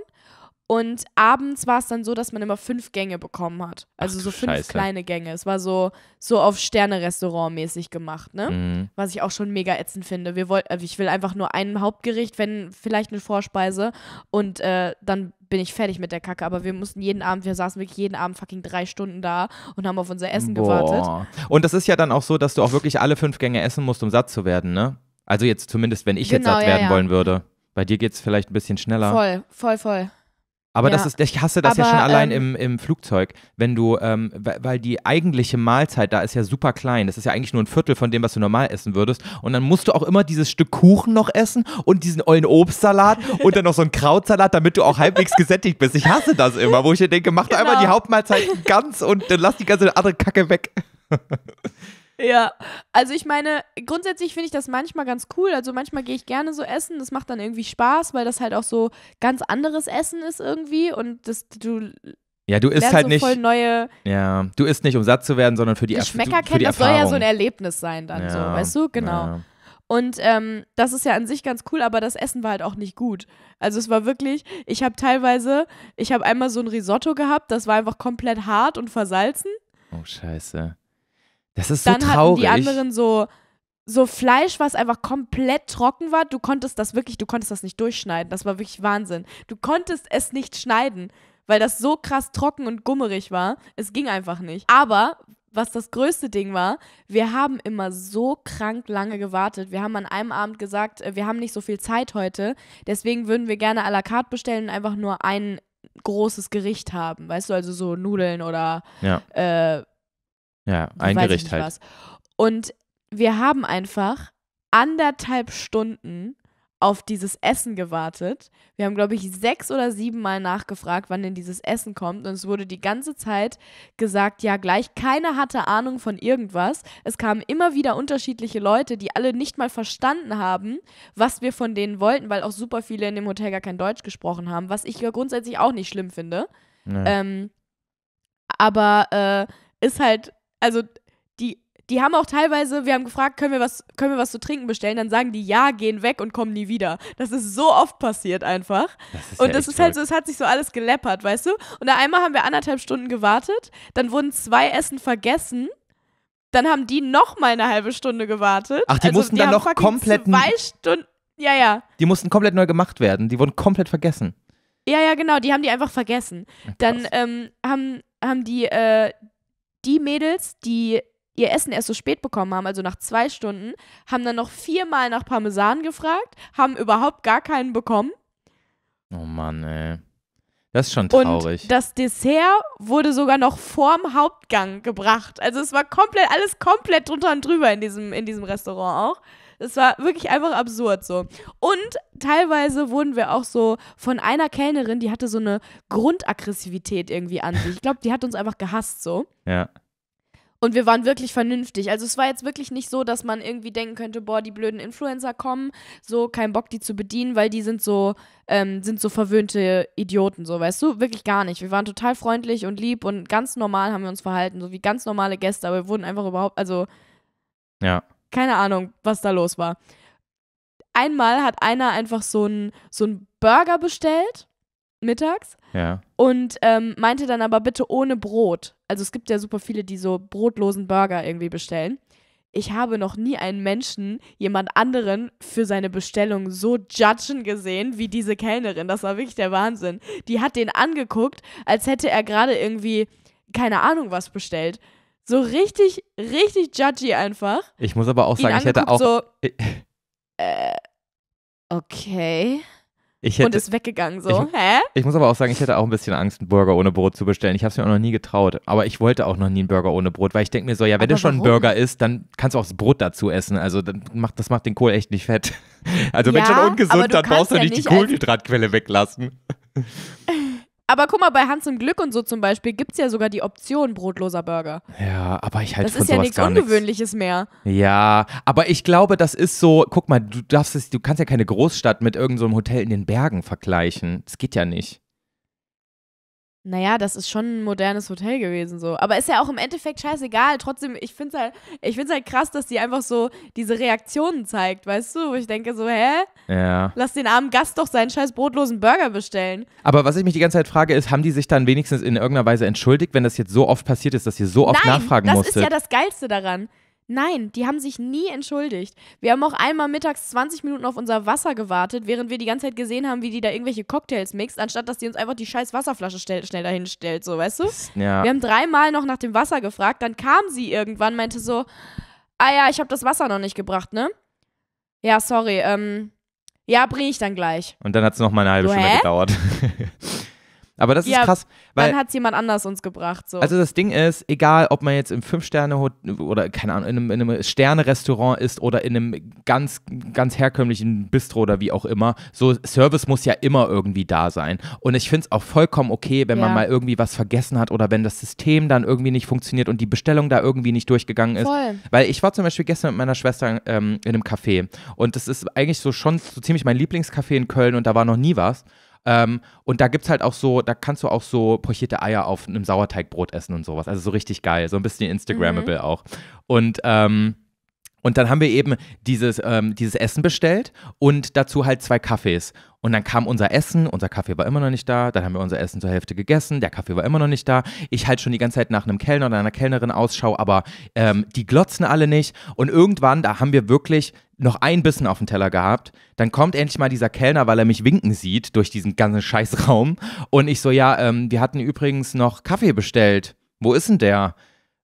und abends war es dann so, dass man immer fünf Gänge bekommen hat. Also Ach, so fünf Scheiße. kleine Gänge. Es war so, so auf Sterne-Restaurant mäßig gemacht, ne? Mhm. Was ich auch schon mega ätzend finde. Wir wollt, äh, ich will einfach nur ein Hauptgericht, wenn vielleicht eine Vorspeise. Und äh, dann bin ich fertig mit der Kacke. Aber wir mussten jeden Abend, wir saßen wirklich jeden Abend fucking drei Stunden da und haben auf unser Essen Boah. gewartet. Und das ist ja dann auch so, dass du auch wirklich alle fünf Gänge essen musst, um satt zu werden, ne? Also jetzt zumindest, wenn ich genau, jetzt satt ja, werden ja. wollen würde. Bei dir geht es vielleicht ein bisschen schneller. Voll, voll, voll. Aber ja. das ist, ich hasse das aber, ja schon allein ähm, im, im Flugzeug, wenn du, ähm, weil die eigentliche Mahlzeit da ist ja super klein. Das ist ja eigentlich nur ein Viertel von dem, was du normal essen würdest. Und dann musst du auch immer dieses Stück Kuchen noch essen und diesen ollen Obstsalat und dann noch so einen Krautsalat, damit du auch halbwegs gesättigt bist. Ich hasse das immer, wo ich dir denke, mach genau. doch einmal die Hauptmahlzeit ganz und dann lass die ganze andere Kacke weg. Ja, also ich meine, grundsätzlich finde ich das manchmal ganz cool. Also manchmal gehe ich gerne so essen. Das macht dann irgendwie Spaß, weil das halt auch so ganz anderes Essen ist irgendwie und das du ja, du isst halt so nicht. ja, du isst nicht, um satt zu werden, sondern für die, Geschmäcker die Erfahrung. Geschmäcker kennen, das soll ja so ein Erlebnis sein dann ja, so, weißt du? Genau. Ja. Und ähm, das ist ja an sich ganz cool, aber das Essen war halt auch nicht gut. Also es war wirklich, ich habe teilweise, ich habe einmal so ein Risotto gehabt, das war einfach komplett hart und versalzen. Oh Scheiße. Das ist so traurig. Dann hatten die anderen so so Fleisch, was einfach komplett trocken war. Du konntest das wirklich, du konntest das nicht durchschneiden. Das war wirklich Wahnsinn. Du konntest es nicht schneiden, weil das so krass trocken und gummerig war. Es ging einfach nicht. Aber was das größte Ding war, wir haben immer so krank lange gewartet. Wir haben an einem Abend gesagt, äh, wir haben nicht so viel Zeit heute, deswegen würden wir gerne à la carte bestellen und einfach nur ein großes Gericht haben, weißt du, also so Nudeln oder ja. äh, ja, ein Gericht halt. Was. Und wir haben einfach anderthalb Stunden auf dieses Essen gewartet. Wir haben, glaube ich, sechs oder sieben Mal nachgefragt, wann denn dieses Essen kommt. Und es wurde die ganze Zeit gesagt, ja, gleich. Keiner hatte Ahnung von irgendwas. Es kamen immer wieder unterschiedliche Leute, die alle nicht mal verstanden haben, was wir von denen wollten, weil auch super viele in dem Hotel gar kein Deutsch gesprochen haben, was ich ja grundsätzlich auch nicht schlimm finde. Nee. Ähm, aber äh, ist halt also die, die haben auch teilweise, wir haben gefragt, können wir was, können wir was zu trinken bestellen? Dann sagen die ja, gehen weg und kommen nie wieder. Das ist so oft passiert einfach. Das und ja das ist halt so, es hat sich so alles geleppert, weißt du? Und da einmal haben wir anderthalb Stunden gewartet, dann wurden zwei Essen vergessen. Dann haben die noch mal eine halbe Stunde gewartet. Ach, die also, mussten die dann noch komplett zwei Stunden. Ja, ja. Die mussten komplett neu gemacht werden. Die wurden komplett vergessen. Ja, ja, genau. Die haben die einfach vergessen. Dann ähm, haben, haben die, äh, die Mädels, die ihr Essen erst so spät bekommen haben, also nach zwei Stunden, haben dann noch viermal nach Parmesan gefragt, haben überhaupt gar keinen bekommen. Oh Mann, ey. Das ist schon traurig. Und das Dessert wurde sogar noch vorm Hauptgang gebracht. Also es war komplett, alles komplett drunter und drüber in diesem, in diesem Restaurant auch. Es war wirklich einfach absurd so. Und teilweise wurden wir auch so von einer Kellnerin, die hatte so eine Grundaggressivität irgendwie an sich. Ich glaube, die hat uns einfach gehasst so. Ja. Und wir waren wirklich vernünftig. Also es war jetzt wirklich nicht so, dass man irgendwie denken könnte, boah, die blöden Influencer kommen, so kein Bock, die zu bedienen, weil die sind so, ähm, sind so verwöhnte Idioten, so weißt du? Wirklich gar nicht. Wir waren total freundlich und lieb und ganz normal haben wir uns verhalten, so wie ganz normale Gäste, aber wir wurden einfach überhaupt, also. Ja keine Ahnung, was da los war. Einmal hat einer einfach so einen so Burger bestellt, mittags. Ja. Und ähm, meinte dann aber bitte ohne Brot. Also es gibt ja super viele, die so brotlosen Burger irgendwie bestellen. Ich habe noch nie einen Menschen, jemand anderen für seine Bestellung so judgen gesehen wie diese Kellnerin. Das war wirklich der Wahnsinn. Die hat den angeguckt, als hätte er gerade irgendwie keine Ahnung was bestellt so richtig, richtig judgy einfach. Ich muss aber auch sagen, ich hätte auch. So, äh, okay. Hätte, und ist weggegangen so. Ich, Hä? Ich muss aber auch sagen, ich hätte auch ein bisschen Angst, einen Burger ohne Brot zu bestellen. Ich habe es mir auch noch nie getraut. Aber ich wollte auch noch nie einen Burger ohne Brot, weil ich denke mir so, ja, wenn aber du schon einen Burger isst, dann kannst du auch das Brot dazu essen. Also das macht, das macht den Kohl echt nicht fett. Also ja, wenn schon ungesund, dann brauchst du ja nicht die Kohlenhydratquelle weglassen. Aber guck mal, bei Hans im Glück und so zum Beispiel gibt es ja sogar die Option brotloser Burger. Ja, aber ich halte von sowas gar nichts. Das ist ja nichts Ungewöhnliches mehr. Ja, aber ich glaube, das ist so, guck mal, du darfst es, du kannst ja keine Großstadt mit irgendeinem so Hotel in den Bergen vergleichen. Das geht ja nicht naja, das ist schon ein modernes Hotel gewesen so. Aber ist ja auch im Endeffekt scheißegal. Trotzdem, ich finde es halt, halt krass, dass die einfach so diese Reaktionen zeigt, weißt du? Wo ich denke so, hä? Ja. Lass den armen Gast doch seinen scheiß brotlosen Burger bestellen. Aber was ich mich die ganze Zeit frage, ist, haben die sich dann wenigstens in irgendeiner Weise entschuldigt, wenn das jetzt so oft passiert ist, dass ihr so oft Nein, nachfragen das musstet? das ist ja das Geilste daran. Nein, die haben sich nie entschuldigt. Wir haben auch einmal mittags 20 Minuten auf unser Wasser gewartet, während wir die ganze Zeit gesehen haben, wie die da irgendwelche Cocktails mixt, anstatt dass die uns einfach die scheiß Wasserflasche schnell, schnell dahin stellt, so, weißt du? Ja. Wir haben dreimal noch nach dem Wasser gefragt, dann kam sie irgendwann, meinte so, ah ja, ich habe das Wasser noch nicht gebracht, ne? Ja, sorry, ähm, ja, bringe ich dann gleich. Und dann hat es noch mal eine halbe Stunde gedauert. Aber das ja, ist krass. Weil, dann hat es jemand anders uns gebracht. So. Also das Ding ist, egal ob man jetzt im Fünf-Sterne- hotel oder keine Ahnung, in einem, einem Sterne-Restaurant ist oder in einem ganz, ganz herkömmlichen Bistro oder wie auch immer, so Service muss ja immer irgendwie da sein. Und ich finde es auch vollkommen okay, wenn ja. man mal irgendwie was vergessen hat oder wenn das System dann irgendwie nicht funktioniert und die Bestellung da irgendwie nicht durchgegangen ist. Voll. Weil ich war zum Beispiel gestern mit meiner Schwester ähm, in einem Café und das ist eigentlich so schon so ziemlich mein Lieblingscafé in Köln und da war noch nie was. Ähm, und da gibt es halt auch so, da kannst du auch so pochierte Eier auf einem Sauerteigbrot essen und sowas. Also so richtig geil, so ein bisschen Instagrammable mhm. auch. Und ähm, und dann haben wir eben dieses, ähm, dieses Essen bestellt und dazu halt zwei Kaffees. Und dann kam unser Essen, unser Kaffee war immer noch nicht da, dann haben wir unser Essen zur Hälfte gegessen, der Kaffee war immer noch nicht da. Ich halt schon die ganze Zeit nach einem Kellner oder einer Kellnerin Ausschau, aber ähm, die glotzen alle nicht. Und irgendwann, da haben wir wirklich noch ein Bissen auf dem Teller gehabt. Dann kommt endlich mal dieser Kellner, weil er mich winken sieht durch diesen ganzen Scheißraum. Und ich so, ja, ähm, wir hatten übrigens noch Kaffee bestellt. Wo ist denn der?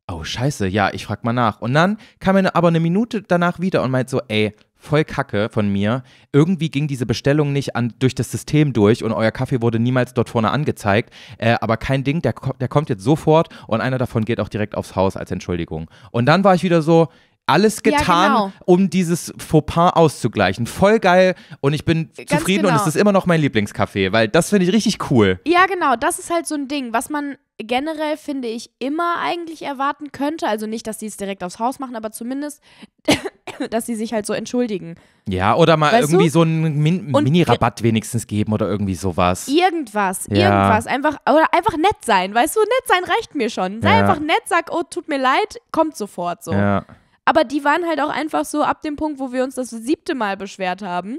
Oh, scheiße, ja, ich frag mal nach. Und dann kam er aber eine Minute danach wieder und meint so, ey, voll Kacke von mir. Irgendwie ging diese Bestellung nicht an, durch das System durch und euer Kaffee wurde niemals dort vorne angezeigt. Äh, aber kein Ding, der, der kommt jetzt sofort und einer davon geht auch direkt aufs Haus als Entschuldigung. Und dann war ich wieder so, alles getan, ja, genau. um dieses Fauxpas auszugleichen. Voll geil und ich bin Ganz zufrieden genau. und es genau. ist immer noch mein Lieblingscafé, weil das finde ich richtig cool. Ja, genau, das ist halt so ein Ding, was man generell finde ich immer eigentlich erwarten könnte, also nicht, dass sie es direkt aufs Haus machen, aber zumindest dass sie sich halt so entschuldigen. Ja, oder mal weißt irgendwie du? so einen Min Mini-Rabatt wenigstens geben oder irgendwie sowas. Irgendwas, ja. irgendwas. Einfach, oder einfach nett sein, weißt du? Nett sein reicht mir schon. Sei ja. einfach nett, sag, oh, tut mir leid, kommt sofort so. Ja. Aber die waren halt auch einfach so ab dem Punkt, wo wir uns das siebte Mal beschwert haben,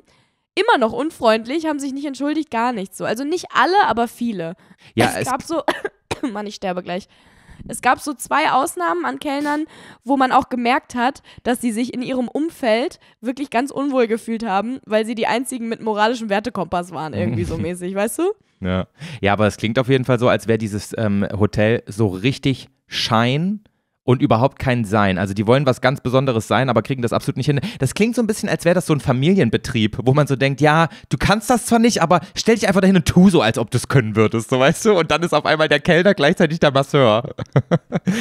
immer noch unfreundlich, haben sich nicht entschuldigt, gar nichts so. Also nicht alle, aber viele. Ja, es, es gab so, Mann, ich sterbe gleich. Es gab so zwei Ausnahmen an Kellnern, wo man auch gemerkt hat, dass sie sich in ihrem Umfeld wirklich ganz unwohl gefühlt haben, weil sie die einzigen mit moralischem Wertekompass waren, irgendwie so mäßig, weißt du? Ja. ja, aber es klingt auf jeden Fall so, als wäre dieses ähm, Hotel so richtig Schein und überhaupt kein Sein. Also die wollen was ganz Besonderes sein, aber kriegen das absolut nicht hin. Das klingt so ein bisschen, als wäre das so ein Familienbetrieb, wo man so denkt, ja, du kannst das zwar nicht, aber stell dich einfach dahin und tu so, als ob du es können würdest, so weißt du? Und dann ist auf einmal der Kellner gleichzeitig der Masseur.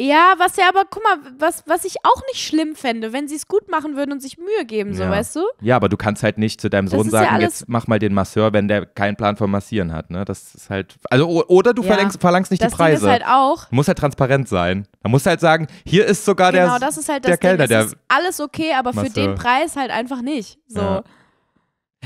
Ja, was ja aber, guck mal, was, was ich auch nicht schlimm fände, wenn sie es gut machen würden und sich Mühe geben, so ja. weißt du? Ja, aber du kannst halt nicht zu deinem Sohn sagen, ja jetzt mach mal den Masseur, wenn der keinen Plan vom Massieren hat, ne? Das ist halt, also, oder du ja. verlangst, verlangst nicht das die Preise. Das ist halt auch. Muss halt transparent sein. Man muss halt sagen, hier ist sogar genau, der, das ist halt das der Ding, Kellner, der. Ist alles okay, aber Masseur. für den Preis halt einfach nicht, so.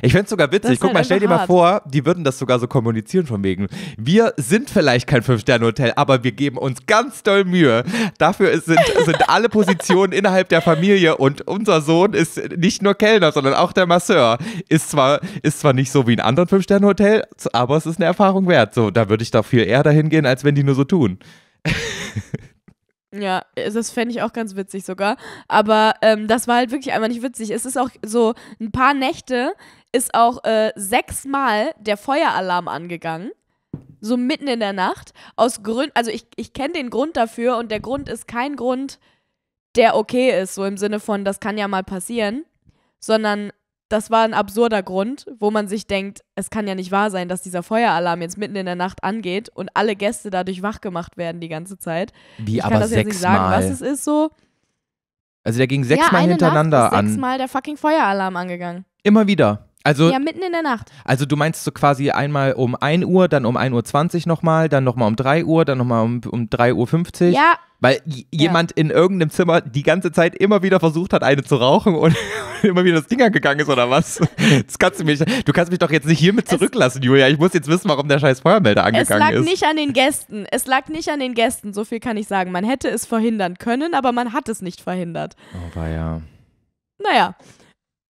Ich fände es sogar witzig. Guck halt mal, stell dir mal vor, die würden das sogar so kommunizieren von wegen. Wir sind vielleicht kein Fünf-Sterne-Hotel, aber wir geben uns ganz doll Mühe. Dafür sind, sind alle Positionen innerhalb der Familie und unser Sohn ist nicht nur Kellner, sondern auch der Masseur. Ist zwar, ist zwar nicht so wie in anderen Fünf-Sterne-Hotel, aber es ist eine Erfahrung wert. So, da würde ich doch viel eher dahin gehen, als wenn die nur so tun. Ja, das fände ich auch ganz witzig sogar. Aber ähm, das war halt wirklich einfach nicht witzig. Es ist auch so ein paar Nächte, ist auch äh, sechsmal der Feueralarm angegangen. So mitten in der Nacht. Aus Gründen, also ich, ich kenne den Grund dafür und der Grund ist kein Grund, der okay ist, so im Sinne von, das kann ja mal passieren, sondern das war ein absurder Grund, wo man sich denkt, es kann ja nicht wahr sein, dass dieser Feueralarm jetzt mitten in der Nacht angeht und alle Gäste dadurch wach gemacht werden die ganze Zeit. Wie ich aber kann das jetzt nicht sagen, Mal. was es ist so. Also der ging sechsmal ja, hintereinander Nacht ist an. Sechsmal der fucking Feueralarm angegangen. Immer wieder. Also, ja, mitten in der Nacht. Also du meinst so quasi einmal um 1 Uhr, dann um 1.20 Uhr nochmal, dann nochmal um 3 Uhr, dann nochmal um, um 3.50 Uhr? Ja. Weil jemand ja. in irgendeinem Zimmer die ganze Zeit immer wieder versucht hat, eine zu rauchen und immer wieder das Ding angegangen ist oder was? Das kannst du, mich, du kannst mich doch jetzt nicht hiermit zurücklassen, es, Julia. Ich muss jetzt wissen, warum der scheiß Feuermelder angegangen ist. Es lag ist. nicht an den Gästen. Es lag nicht an den Gästen, so viel kann ich sagen. Man hätte es verhindern können, aber man hat es nicht verhindert. Aber oh, ja. Naja.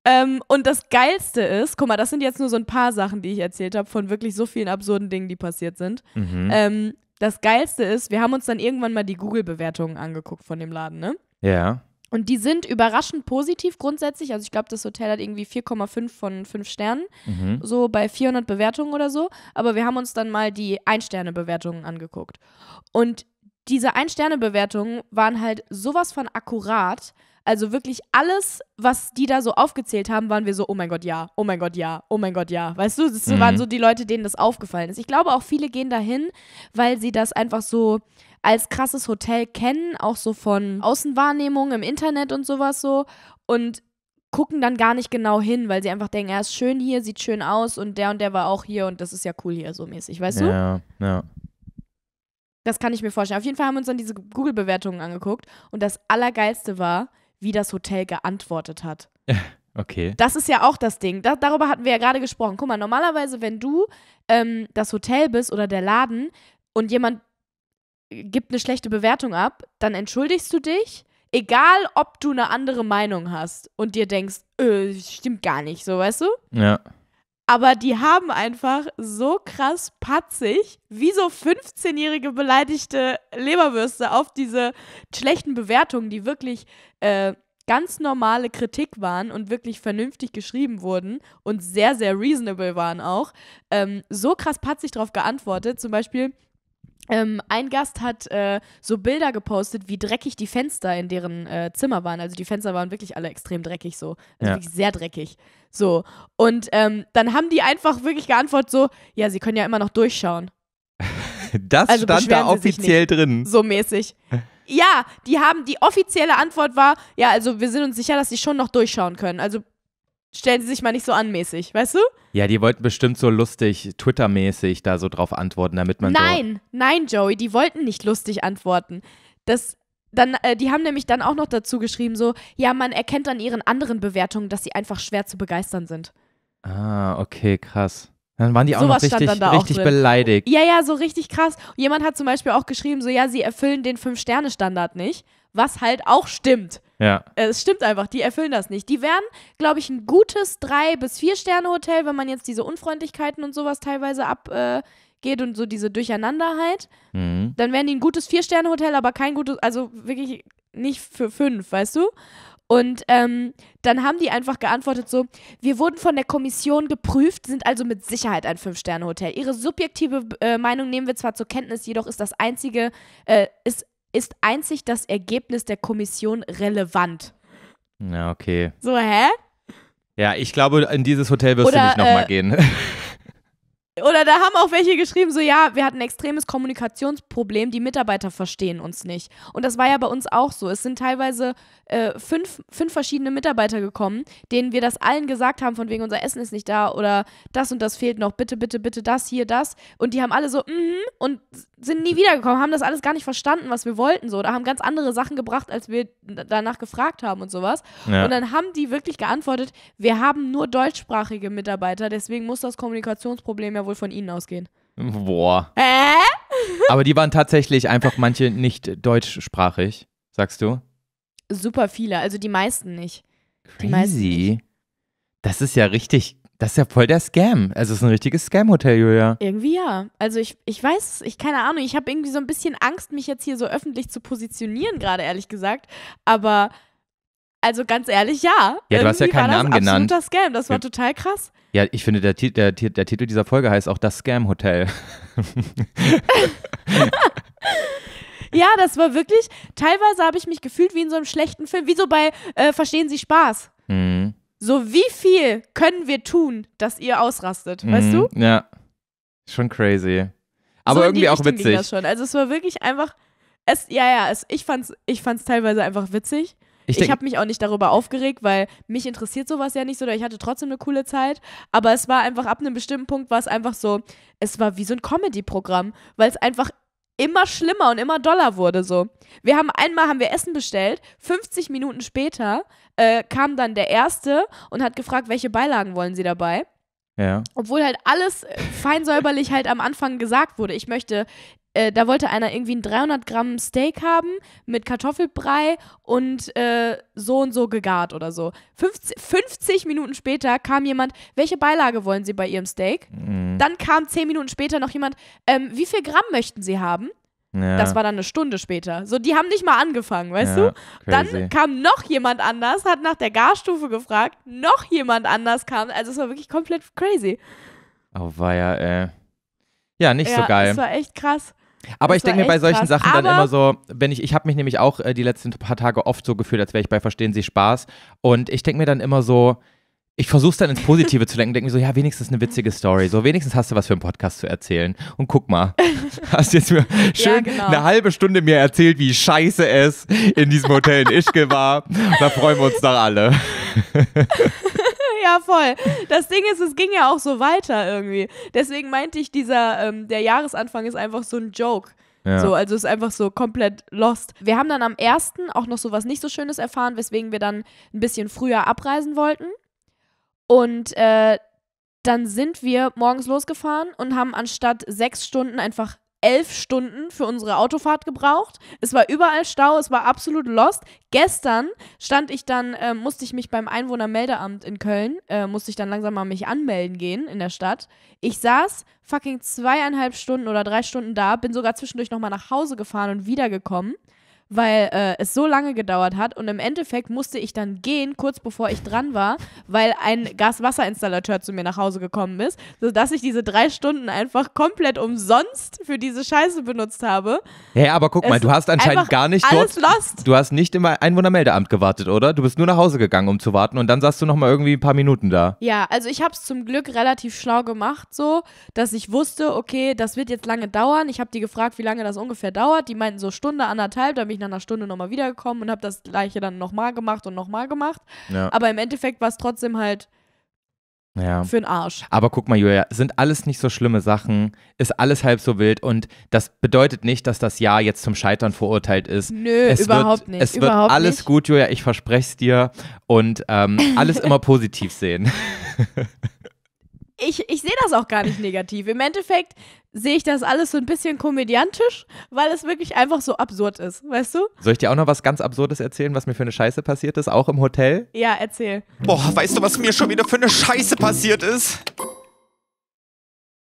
Ähm, und das Geilste ist, guck mal, das sind jetzt nur so ein paar Sachen, die ich erzählt habe, von wirklich so vielen absurden Dingen, die passiert sind. Mhm. Ähm, das Geilste ist, wir haben uns dann irgendwann mal die Google-Bewertungen angeguckt von dem Laden, ne? Ja. Und die sind überraschend positiv grundsätzlich. Also ich glaube, das Hotel hat irgendwie 4,5 von 5 Sternen, mhm. so bei 400 Bewertungen oder so. Aber wir haben uns dann mal die Ein-Sterne-Bewertungen angeguckt. Und diese Ein-Sterne-Bewertungen waren halt sowas von akkurat, also wirklich alles, was die da so aufgezählt haben, waren wir so, oh mein Gott, ja, oh mein Gott, ja, oh mein Gott, ja. Weißt du, das mhm. waren so die Leute, denen das aufgefallen ist. Ich glaube auch viele gehen dahin, weil sie das einfach so als krasses Hotel kennen, auch so von Außenwahrnehmung im Internet und sowas so. Und gucken dann gar nicht genau hin, weil sie einfach denken, er ist schön hier, sieht schön aus und der und der war auch hier und das ist ja cool hier so mäßig, weißt ja, du? Ja, ja. Das kann ich mir vorstellen. Auf jeden Fall haben wir uns dann diese Google-Bewertungen angeguckt und das Allergeilste war, wie das Hotel geantwortet hat. Okay. Das ist ja auch das Ding. Da, darüber hatten wir ja gerade gesprochen. Guck mal, normalerweise, wenn du ähm, das Hotel bist oder der Laden und jemand gibt eine schlechte Bewertung ab, dann entschuldigst du dich, egal ob du eine andere Meinung hast und dir denkst, äh, stimmt gar nicht, so weißt du? Ja aber die haben einfach so krass patzig, wie so 15-jährige beleidigte Leberwürste auf diese schlechten Bewertungen, die wirklich äh, ganz normale Kritik waren und wirklich vernünftig geschrieben wurden und sehr, sehr reasonable waren auch, ähm, so krass patzig darauf geantwortet. Zum Beispiel ähm, ein Gast hat äh, so Bilder gepostet, wie dreckig die Fenster in deren äh, Zimmer waren. Also die Fenster waren wirklich alle extrem dreckig so. Also ja. wirklich sehr dreckig. So. Und ähm, dann haben die einfach wirklich geantwortet so, ja, sie können ja immer noch durchschauen. Das also stand da offiziell drin. So mäßig. Ja, die haben, die offizielle Antwort war, ja, also wir sind uns sicher, dass sie schon noch durchschauen können. Also stellen sie sich mal nicht so anmäßig, weißt du? Ja, die wollten bestimmt so lustig, Twitter-mäßig da so drauf antworten, damit man. Nein, so nein, Joey, die wollten nicht lustig antworten. Das, dann, äh, die haben nämlich dann auch noch dazu geschrieben, so, ja, man erkennt an ihren anderen Bewertungen, dass sie einfach schwer zu begeistern sind. Ah, okay, krass. Dann waren die auch so noch richtig, richtig auch beleidigt. Ja, ja, so richtig krass. Jemand hat zum Beispiel auch geschrieben, so, ja, sie erfüllen den Fünf-Sterne-Standard nicht was halt auch stimmt. Ja. Äh, es stimmt einfach, die erfüllen das nicht. Die wären, glaube ich, ein gutes 3- bis 4-Sterne-Hotel, wenn man jetzt diese Unfreundlichkeiten und sowas teilweise abgeht äh, und so diese Durcheinanderheit. Halt. Mhm. Dann wären die ein gutes 4-Sterne-Hotel, aber kein gutes, also wirklich nicht für 5, weißt du? Und ähm, dann haben die einfach geantwortet so, wir wurden von der Kommission geprüft, sind also mit Sicherheit ein Fünf-Sterne-Hotel. Ihre subjektive äh, Meinung nehmen wir zwar zur Kenntnis, jedoch ist das einzige, äh, ist ist einzig das Ergebnis der Kommission relevant. Ja, okay. So, hä? Ja, ich glaube, in dieses Hotel wirst Oder, du nicht nochmal äh, gehen. Oder da haben auch welche geschrieben, so ja, wir hatten ein extremes Kommunikationsproblem, die Mitarbeiter verstehen uns nicht. Und das war ja bei uns auch so. Es sind teilweise äh, fünf, fünf verschiedene Mitarbeiter gekommen, denen wir das allen gesagt haben, von wegen unser Essen ist nicht da oder das und das fehlt noch, bitte, bitte, bitte das, hier, das. Und die haben alle so, mhm, mm und sind nie wiedergekommen, haben das alles gar nicht verstanden, was wir wollten, so. Oder haben ganz andere Sachen gebracht, als wir danach gefragt haben und sowas. Ja. Und dann haben die wirklich geantwortet, wir haben nur deutschsprachige Mitarbeiter, deswegen muss das Kommunikationsproblem ja wohl von ihnen ausgehen. Boah. Hä? Äh? Aber die waren tatsächlich einfach manche nicht deutschsprachig, sagst du? Super viele, also die meisten nicht. Crazy. Meisten nicht. Das ist ja richtig, das ist ja voll der Scam. Also es ist ein richtiges Scam-Hotel, Julia. Irgendwie ja. Also ich, ich weiß, ich keine Ahnung, ich habe irgendwie so ein bisschen Angst, mich jetzt hier so öffentlich zu positionieren, gerade ehrlich gesagt. Aber also ganz ehrlich, ja. Ja, du hast ja keinen Namen genannt. Das Scam, das war total krass. Ja, ich finde, der, der, der Titel dieser Folge heißt auch das Scam Hotel. ja, das war wirklich, teilweise habe ich mich gefühlt wie in so einem schlechten Film, wie so bei äh, Verstehen Sie Spaß. Mhm. So, wie viel können wir tun, dass ihr ausrastet, mhm. weißt du? Ja, schon crazy. Aber so irgendwie auch witzig. Also es war wirklich einfach, es, ja, ja, es, ich fand es ich fand's teilweise einfach witzig. Ich, ich habe mich auch nicht darüber aufgeregt, weil mich interessiert sowas ja nicht so. Oder ich hatte trotzdem eine coole Zeit. Aber es war einfach ab einem bestimmten Punkt, war es einfach so, es war wie so ein Comedy-Programm, weil es einfach immer schlimmer und immer doller wurde so. Wir haben einmal haben wir Essen bestellt, 50 Minuten später äh, kam dann der erste und hat gefragt, welche Beilagen wollen Sie dabei? Ja. Obwohl halt alles äh, feinsäuberlich halt am Anfang gesagt wurde. Ich möchte äh, da wollte einer irgendwie ein 300 Gramm Steak haben mit Kartoffelbrei und äh, so und so gegart oder so. 50, 50, Minuten später kam jemand, welche Beilage wollen Sie bei Ihrem Steak? Mhm. Dann kam 10 Minuten später noch jemand, ähm, wie viel Gramm möchten Sie haben? Ja. Das war dann eine Stunde später. So, die haben nicht mal angefangen, weißt ja, du? Dann kam noch jemand anders, hat nach der Garstufe gefragt, noch jemand anders kam. Also es war wirklich komplett crazy. Oh, war ja, äh. Ja, nicht ja, so geil. Das war echt krass. Aber das ich denke mir bei solchen krass. Sachen dann Aber immer so, wenn ich, ich habe mich nämlich auch äh, die letzten paar Tage oft so gefühlt, als wäre ich bei Verstehen Sie Spaß. Und ich denke mir dann immer so, ich versuche es dann ins Positive zu lenken, denke mir so, ja, wenigstens eine witzige Story. So, wenigstens hast du was für einen Podcast zu erzählen. Und guck mal, hast jetzt mir schön ja, genau. eine halbe Stunde mir erzählt, wie scheiße es in diesem Hotel in Ischke war. Da freuen wir uns doch alle. ja, voll. Das Ding ist, es ging ja auch so weiter irgendwie. Deswegen meinte ich, dieser, ähm, der Jahresanfang ist einfach so ein Joke. Ja. So, also ist einfach so komplett lost. Wir haben dann am 1. auch noch so was nicht so Schönes erfahren, weswegen wir dann ein bisschen früher abreisen wollten. Und äh, dann sind wir morgens losgefahren und haben anstatt sechs Stunden einfach elf Stunden für unsere Autofahrt gebraucht. Es war überall Stau, es war absolut lost. Gestern stand ich dann, äh, musste ich mich beim Einwohnermeldeamt in Köln, äh, musste ich dann langsam mal mich anmelden gehen in der Stadt. Ich saß fucking zweieinhalb Stunden oder drei Stunden da, bin sogar zwischendurch nochmal nach Hause gefahren und wiedergekommen weil äh, es so lange gedauert hat und im Endeffekt musste ich dann gehen, kurz bevor ich dran war, weil ein Gaswasserinstallateur zu mir nach Hause gekommen ist, sodass ich diese drei Stunden einfach komplett umsonst für diese Scheiße benutzt habe. Hä, ja, aber guck es mal, du hast anscheinend gar nicht dort, lost. du hast nicht im Einwohnermeldeamt gewartet, oder? Du bist nur nach Hause gegangen, um zu warten und dann saßt du nochmal irgendwie ein paar Minuten da. Ja, also ich habe es zum Glück relativ schlau gemacht so, dass ich wusste, okay, das wird jetzt lange dauern. Ich habe die gefragt, wie lange das ungefähr dauert. Die meinten so Stunde, anderthalb, damit ich nach einer Stunde nochmal wiedergekommen und habe das gleiche dann nochmal gemacht und nochmal gemacht. Ja. Aber im Endeffekt war es trotzdem halt ja. für den Arsch. Aber guck mal, Julia, sind alles nicht so schlimme Sachen, ist alles halb so wild und das bedeutet nicht, dass das Jahr jetzt zum Scheitern verurteilt ist. Nö, es überhaupt wird, nicht. Es wird überhaupt alles nicht. gut, Julia, ich verspreche es dir und ähm, alles immer positiv sehen. ich, ich sehe das auch gar nicht negativ. Im Endeffekt sehe ich das alles so ein bisschen komödiantisch, weil es wirklich einfach so absurd ist, weißt du? Soll ich dir auch noch was ganz Absurdes erzählen, was mir für eine Scheiße passiert ist, auch im Hotel? Ja, erzähl. Boah, weißt du, was mir schon wieder für eine Scheiße passiert ist?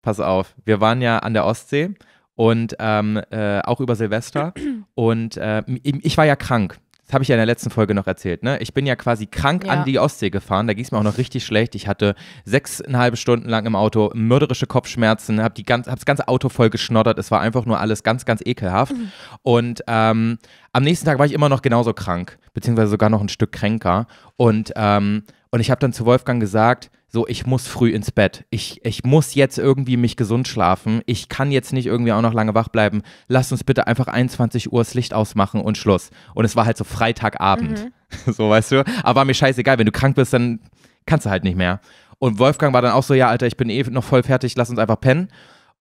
Pass auf, wir waren ja an der Ostsee und ähm, äh, auch über Silvester und äh, ich war ja krank das habe ich ja in der letzten Folge noch erzählt, ne? Ich bin ja quasi krank ja. an die Ostsee gefahren. Da ging es mir auch noch richtig schlecht. Ich hatte sechseinhalb Stunden lang im Auto mörderische Kopfschmerzen, habe ganz, hab das ganze Auto voll geschnoddert. Es war einfach nur alles ganz, ganz ekelhaft. Mhm. Und ähm, am nächsten Tag war ich immer noch genauso krank, beziehungsweise sogar noch ein Stück kränker. Und, ähm, und ich habe dann zu Wolfgang gesagt, so, ich muss früh ins Bett. Ich, ich muss jetzt irgendwie mich gesund schlafen. Ich kann jetzt nicht irgendwie auch noch lange wach bleiben. Lass uns bitte einfach 21 Uhr das Licht ausmachen und Schluss. Und es war halt so Freitagabend. Mhm. So, weißt du? Aber war mir scheißegal, wenn du krank bist, dann kannst du halt nicht mehr. Und Wolfgang war dann auch so, ja, Alter, ich bin eh noch voll fertig, lass uns einfach pennen.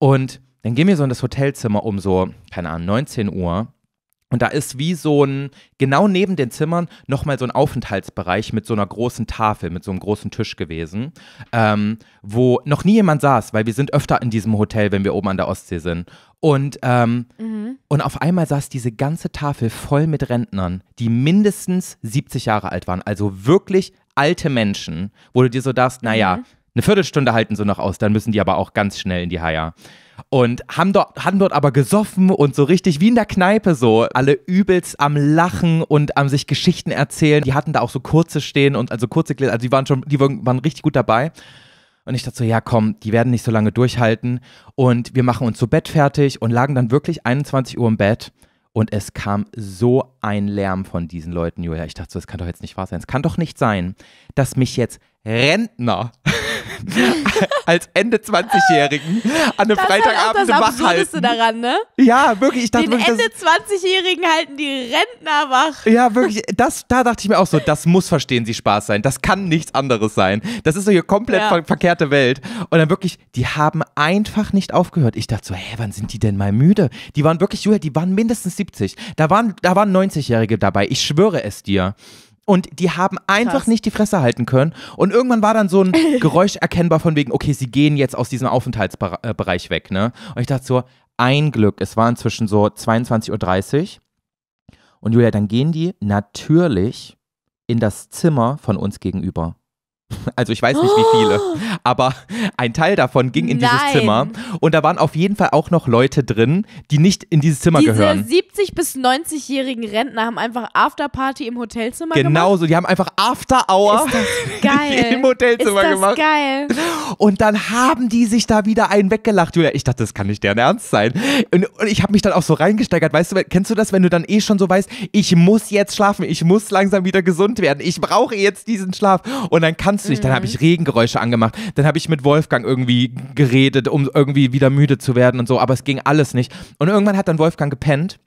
Und dann gehen wir so in das Hotelzimmer um so, keine Ahnung, 19 Uhr. Und da ist wie so ein, genau neben den Zimmern, nochmal so ein Aufenthaltsbereich mit so einer großen Tafel, mit so einem großen Tisch gewesen, ähm, wo noch nie jemand saß, weil wir sind öfter in diesem Hotel, wenn wir oben an der Ostsee sind. Und, ähm, mhm. und auf einmal saß diese ganze Tafel voll mit Rentnern, die mindestens 70 Jahre alt waren. Also wirklich alte Menschen, wo du dir so dachtest, naja, mhm. eine Viertelstunde halten sie noch aus, dann müssen die aber auch ganz schnell in die Haier und haben dort, haben dort aber gesoffen und so richtig wie in der Kneipe so alle übelst am Lachen und am sich Geschichten erzählen. Die hatten da auch so kurze stehen und also kurze Gläser, also die waren schon, die waren richtig gut dabei. Und ich dachte so, ja komm, die werden nicht so lange durchhalten und wir machen uns zu so Bett fertig und lagen dann wirklich 21 Uhr im Bett. Und es kam so ein Lärm von diesen Leuten, Julia. Ich dachte so, das kann doch jetzt nicht wahr sein. Es kann doch nicht sein, dass mich jetzt Rentner als Ende 20-Jährigen an einem das halt Freitagabend halt wach halten. daran, ne? Ja, wirklich. Ich dachte Den wirklich, Ende 20-Jährigen halten die Rentner wach. Ja, wirklich. Das, da dachte ich mir auch so, das muss verstehen Sie Spaß sein. Das kann nichts anderes sein. Das ist so hier komplett ja. ver verkehrte Welt. Und dann wirklich, die haben einfach nicht aufgehört. Ich dachte so, hä, wann sind die denn mal müde? Die waren wirklich, Julia, die waren mindestens 70. Da waren, da waren 90-Jährige dabei. Ich schwöre es dir. Und die haben einfach Krass. nicht die Fresse halten können. Und irgendwann war dann so ein Geräusch erkennbar von wegen, okay, sie gehen jetzt aus diesem Aufenthaltsbereich äh, weg, ne? Und ich dachte so, ein Glück, es war inzwischen so 22.30 Uhr. Und Julia, dann gehen die natürlich in das Zimmer von uns gegenüber. Also ich weiß nicht wie viele, aber ein Teil davon ging in Nein. dieses Zimmer und da waren auf jeden Fall auch noch Leute drin, die nicht in dieses Zimmer Diese gehören. Diese 70 bis 90-jährigen Rentner haben einfach Afterparty im Hotelzimmer genau gemacht. Genau so, die haben einfach After Hour im Hotelzimmer Ist das gemacht. geil. Und dann haben die sich da wieder einen weggelacht, Julia. Ich dachte, das kann nicht deren Ernst sein. Und, und ich habe mich dann auch so reingesteigert, weißt du, kennst du das, wenn du dann eh schon so weißt, ich muss jetzt schlafen, ich muss langsam wieder gesund werden, ich brauche jetzt diesen Schlaf und dann kann 20. Mhm. Dann habe ich Regengeräusche angemacht. Dann habe ich mit Wolfgang irgendwie geredet, um irgendwie wieder müde zu werden und so. Aber es ging alles nicht. Und irgendwann hat dann Wolfgang gepennt.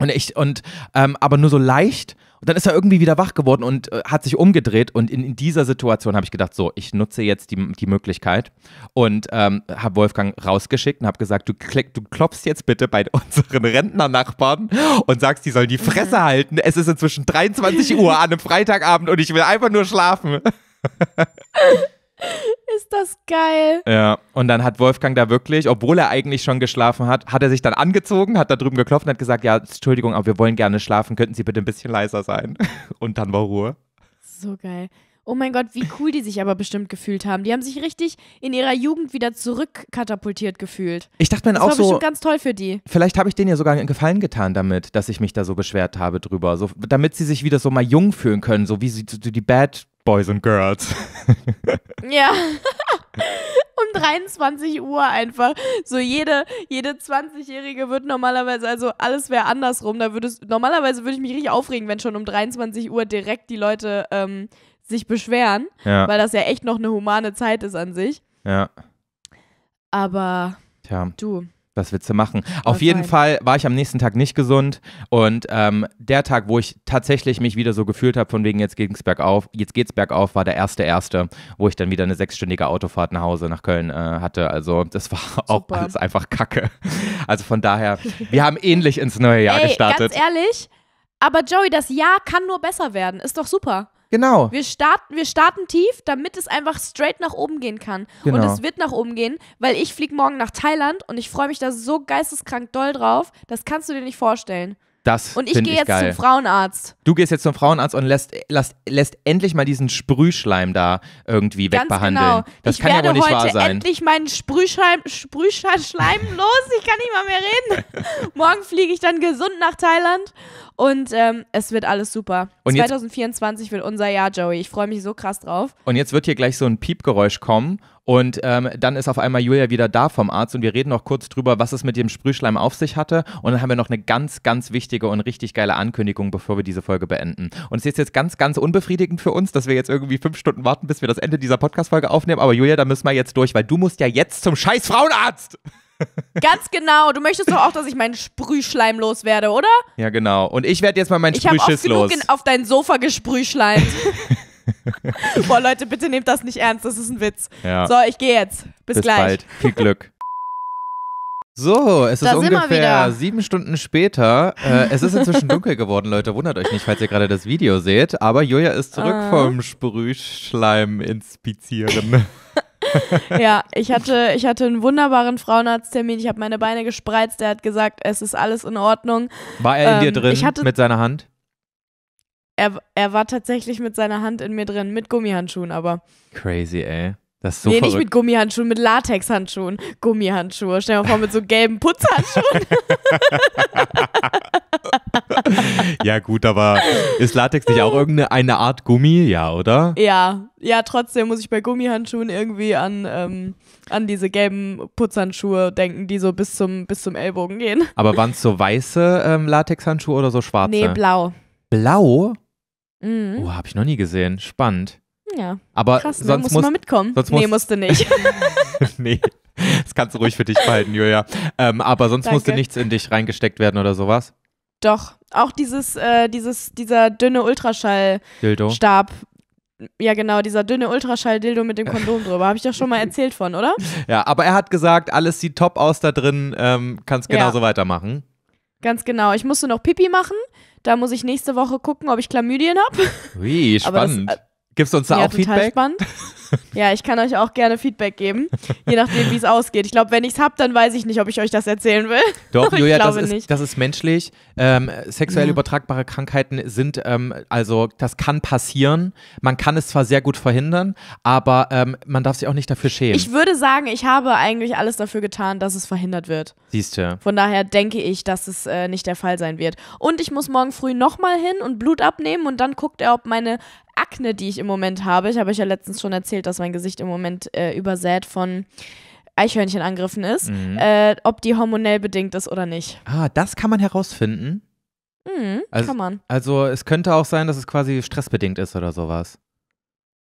Und ich, und, ähm, aber nur so leicht. Und dann ist er irgendwie wieder wach geworden und äh, hat sich umgedreht. Und in, in dieser Situation habe ich gedacht, so, ich nutze jetzt die, die Möglichkeit und ähm, habe Wolfgang rausgeschickt und habe gesagt, du, klick, du klopfst jetzt bitte bei unseren Rentnernachbarn und sagst, die sollen die Fresse mhm. halten. Es ist inzwischen 23 Uhr an einem Freitagabend und ich will einfach nur schlafen. Ist das geil. Ja, und dann hat Wolfgang da wirklich, obwohl er eigentlich schon geschlafen hat, hat er sich dann angezogen, hat da drüben geklopft und hat gesagt, ja, Entschuldigung, aber wir wollen gerne schlafen, könnten Sie bitte ein bisschen leiser sein? Und dann war Ruhe. So geil. Oh mein Gott, wie cool die sich aber bestimmt gefühlt haben. Die haben sich richtig in ihrer Jugend wieder zurückkatapultiert gefühlt. Ich dachte mir das auch war so. Bestimmt ganz toll für die. Vielleicht habe ich denen ja sogar einen Gefallen getan damit, dass ich mich da so beschwert habe drüber, so, damit sie sich wieder so mal jung fühlen können, so wie sie, die Bad Boys and Girls. ja. um 23 Uhr einfach. So jede, jede 20-Jährige wird normalerweise, also alles wäre andersrum. Da würdest, normalerweise würde ich mich richtig aufregen, wenn schon um 23 Uhr direkt die Leute ähm, sich beschweren, ja. weil das ja echt noch eine humane Zeit ist an sich. Ja. Aber Tja. du, was willst du machen? Oh, Auf jeden nein. Fall war ich am nächsten Tag nicht gesund und ähm, der Tag, wo ich tatsächlich mich wieder so gefühlt habe, von wegen jetzt ging's bergauf, jetzt geht's bergauf, war der erste erste, wo ich dann wieder eine sechsstündige Autofahrt nach Hause nach Köln äh, hatte. Also das war Super. auch alles einfach Kacke. Also von daher, wir haben ähnlich ins neue Jahr Ey, gestartet. Ganz ehrlich, aber Joey, das Jahr kann nur besser werden. Ist doch super. Genau. Wir starten, wir starten tief, damit es einfach straight nach oben gehen kann. Genau. Und es wird nach oben gehen, weil ich fliege morgen nach Thailand und ich freue mich da so geisteskrank doll drauf. Das kannst du dir nicht vorstellen. Das und ich gehe jetzt geil. zum Frauenarzt. Du gehst jetzt zum Frauenarzt und lässt, lässt, lässt endlich mal diesen Sprühschleim da irgendwie Ganz wegbehandeln. Genau. Das ich kann ja wohl nicht wahr sein. Ich werde endlich meinen Sprühschleim, Sprühschleim los. Ich kann nicht mal mehr reden. Morgen fliege ich dann gesund nach Thailand und ähm, es wird alles super. Und 2024 wird unser Jahr, Joey. Ich freue mich so krass drauf. Und jetzt wird hier gleich so ein Piepgeräusch kommen und ähm, dann ist auf einmal Julia wieder da vom Arzt und wir reden noch kurz drüber, was es mit dem Sprühschleim auf sich hatte. Und dann haben wir noch eine ganz, ganz wichtige und richtig geile Ankündigung, bevor wir diese Folge beenden. Und es ist jetzt ganz, ganz unbefriedigend für uns, dass wir jetzt irgendwie fünf Stunden warten, bis wir das Ende dieser Podcast-Folge aufnehmen. Aber Julia, da müssen wir jetzt durch, weil du musst ja jetzt zum scheiß Frauenarzt. Ganz genau. Du möchtest doch auch, dass ich meinen Sprühschleim loswerde, oder? Ja, genau. Und ich werde jetzt mal meinen ich Sprühschiss los. Ich habe auf dein Sofa gesprühschleimt. Boah, Leute, bitte nehmt das nicht ernst, das ist ein Witz. Ja. So, ich gehe jetzt. Bis, Bis gleich. Bald. Viel Glück. So, es ist ungefähr sieben Stunden später. Äh, es ist inzwischen dunkel geworden, Leute. Wundert euch nicht, falls ihr gerade das Video seht. Aber Julia ist zurück ah. vom Sprühschleim inspizieren. ja, ich hatte, ich hatte einen wunderbaren Frauenarzttermin. Ich habe meine Beine gespreizt. Er hat gesagt, es ist alles in Ordnung. War er in ähm, dir drin hatte, mit seiner Hand? Er, er war tatsächlich mit seiner Hand in mir drin, mit Gummihandschuhen aber. Crazy, ey. Das ist so nee, verrückt. nicht mit Gummihandschuhen, mit Latexhandschuhen. Gummihandschuhe. Stell dir mal vor, mit so gelben Putzhandschuhen. ja, gut, aber ist Latex nicht auch irgendeine eine Art Gummi? Ja, oder? Ja, ja, trotzdem muss ich bei Gummihandschuhen irgendwie an, ähm, an diese gelben Putzhandschuhe denken, die so bis zum, bis zum Ellbogen gehen. Aber waren es so weiße ähm, Latexhandschuhe oder so schwarze? Nee, blau. Blau? Mhm. Oh, habe ich noch nie gesehen. Spannend. Ja. Aber Krass, sonst musst muss, mal mitkommen. Sonst nee, musste nicht. nee. Das kannst du ruhig für dich behalten, Julia. Ähm, aber sonst Danke. musste nichts in dich reingesteckt werden oder sowas. Doch. Auch dieses, äh, dieses, dieser dünne Ultraschall-Stab. Ja, genau, dieser dünne Ultraschall-Dildo mit dem Kondom drüber. Habe ich doch schon mal erzählt von, oder? Ja, aber er hat gesagt, alles sieht top aus da drin, ähm, kannst genauso ja. weitermachen. Ganz genau. Ich musste noch Pipi machen. Da muss ich nächste Woche gucken, ob ich Chlamydien habe. Ui, spannend. Äh, Gibst du uns da ja, auch Feedback? Spannend. Ja, ich kann euch auch gerne Feedback geben, je nachdem, wie es ausgeht. Ich glaube, wenn ich es habe, dann weiß ich nicht, ob ich euch das erzählen will. Doch, Julia, das ist, das, ist, menschlich. Ähm, sexuell ja. übertragbare Krankheiten sind, ähm, also das kann passieren. Man kann es zwar sehr gut verhindern, aber ähm, man darf sich auch nicht dafür schämen. Ich würde sagen, ich habe eigentlich alles dafür getan, dass es verhindert wird. Siehst du. Von daher denke ich, dass es äh, nicht der Fall sein wird. Und ich muss morgen früh nochmal hin und Blut abnehmen und dann guckt er, ob meine Akne, die ich im Moment habe, ich habe euch ja letztens schon erzählt, erzählt, dass mein Gesicht im Moment äh, übersät von Eichhörnchenangriffen ist, mhm. äh, ob die hormonell bedingt ist oder nicht. Ah, das kann man herausfinden. Mhm, also, kann man. Also es könnte auch sein, dass es quasi stressbedingt ist oder sowas.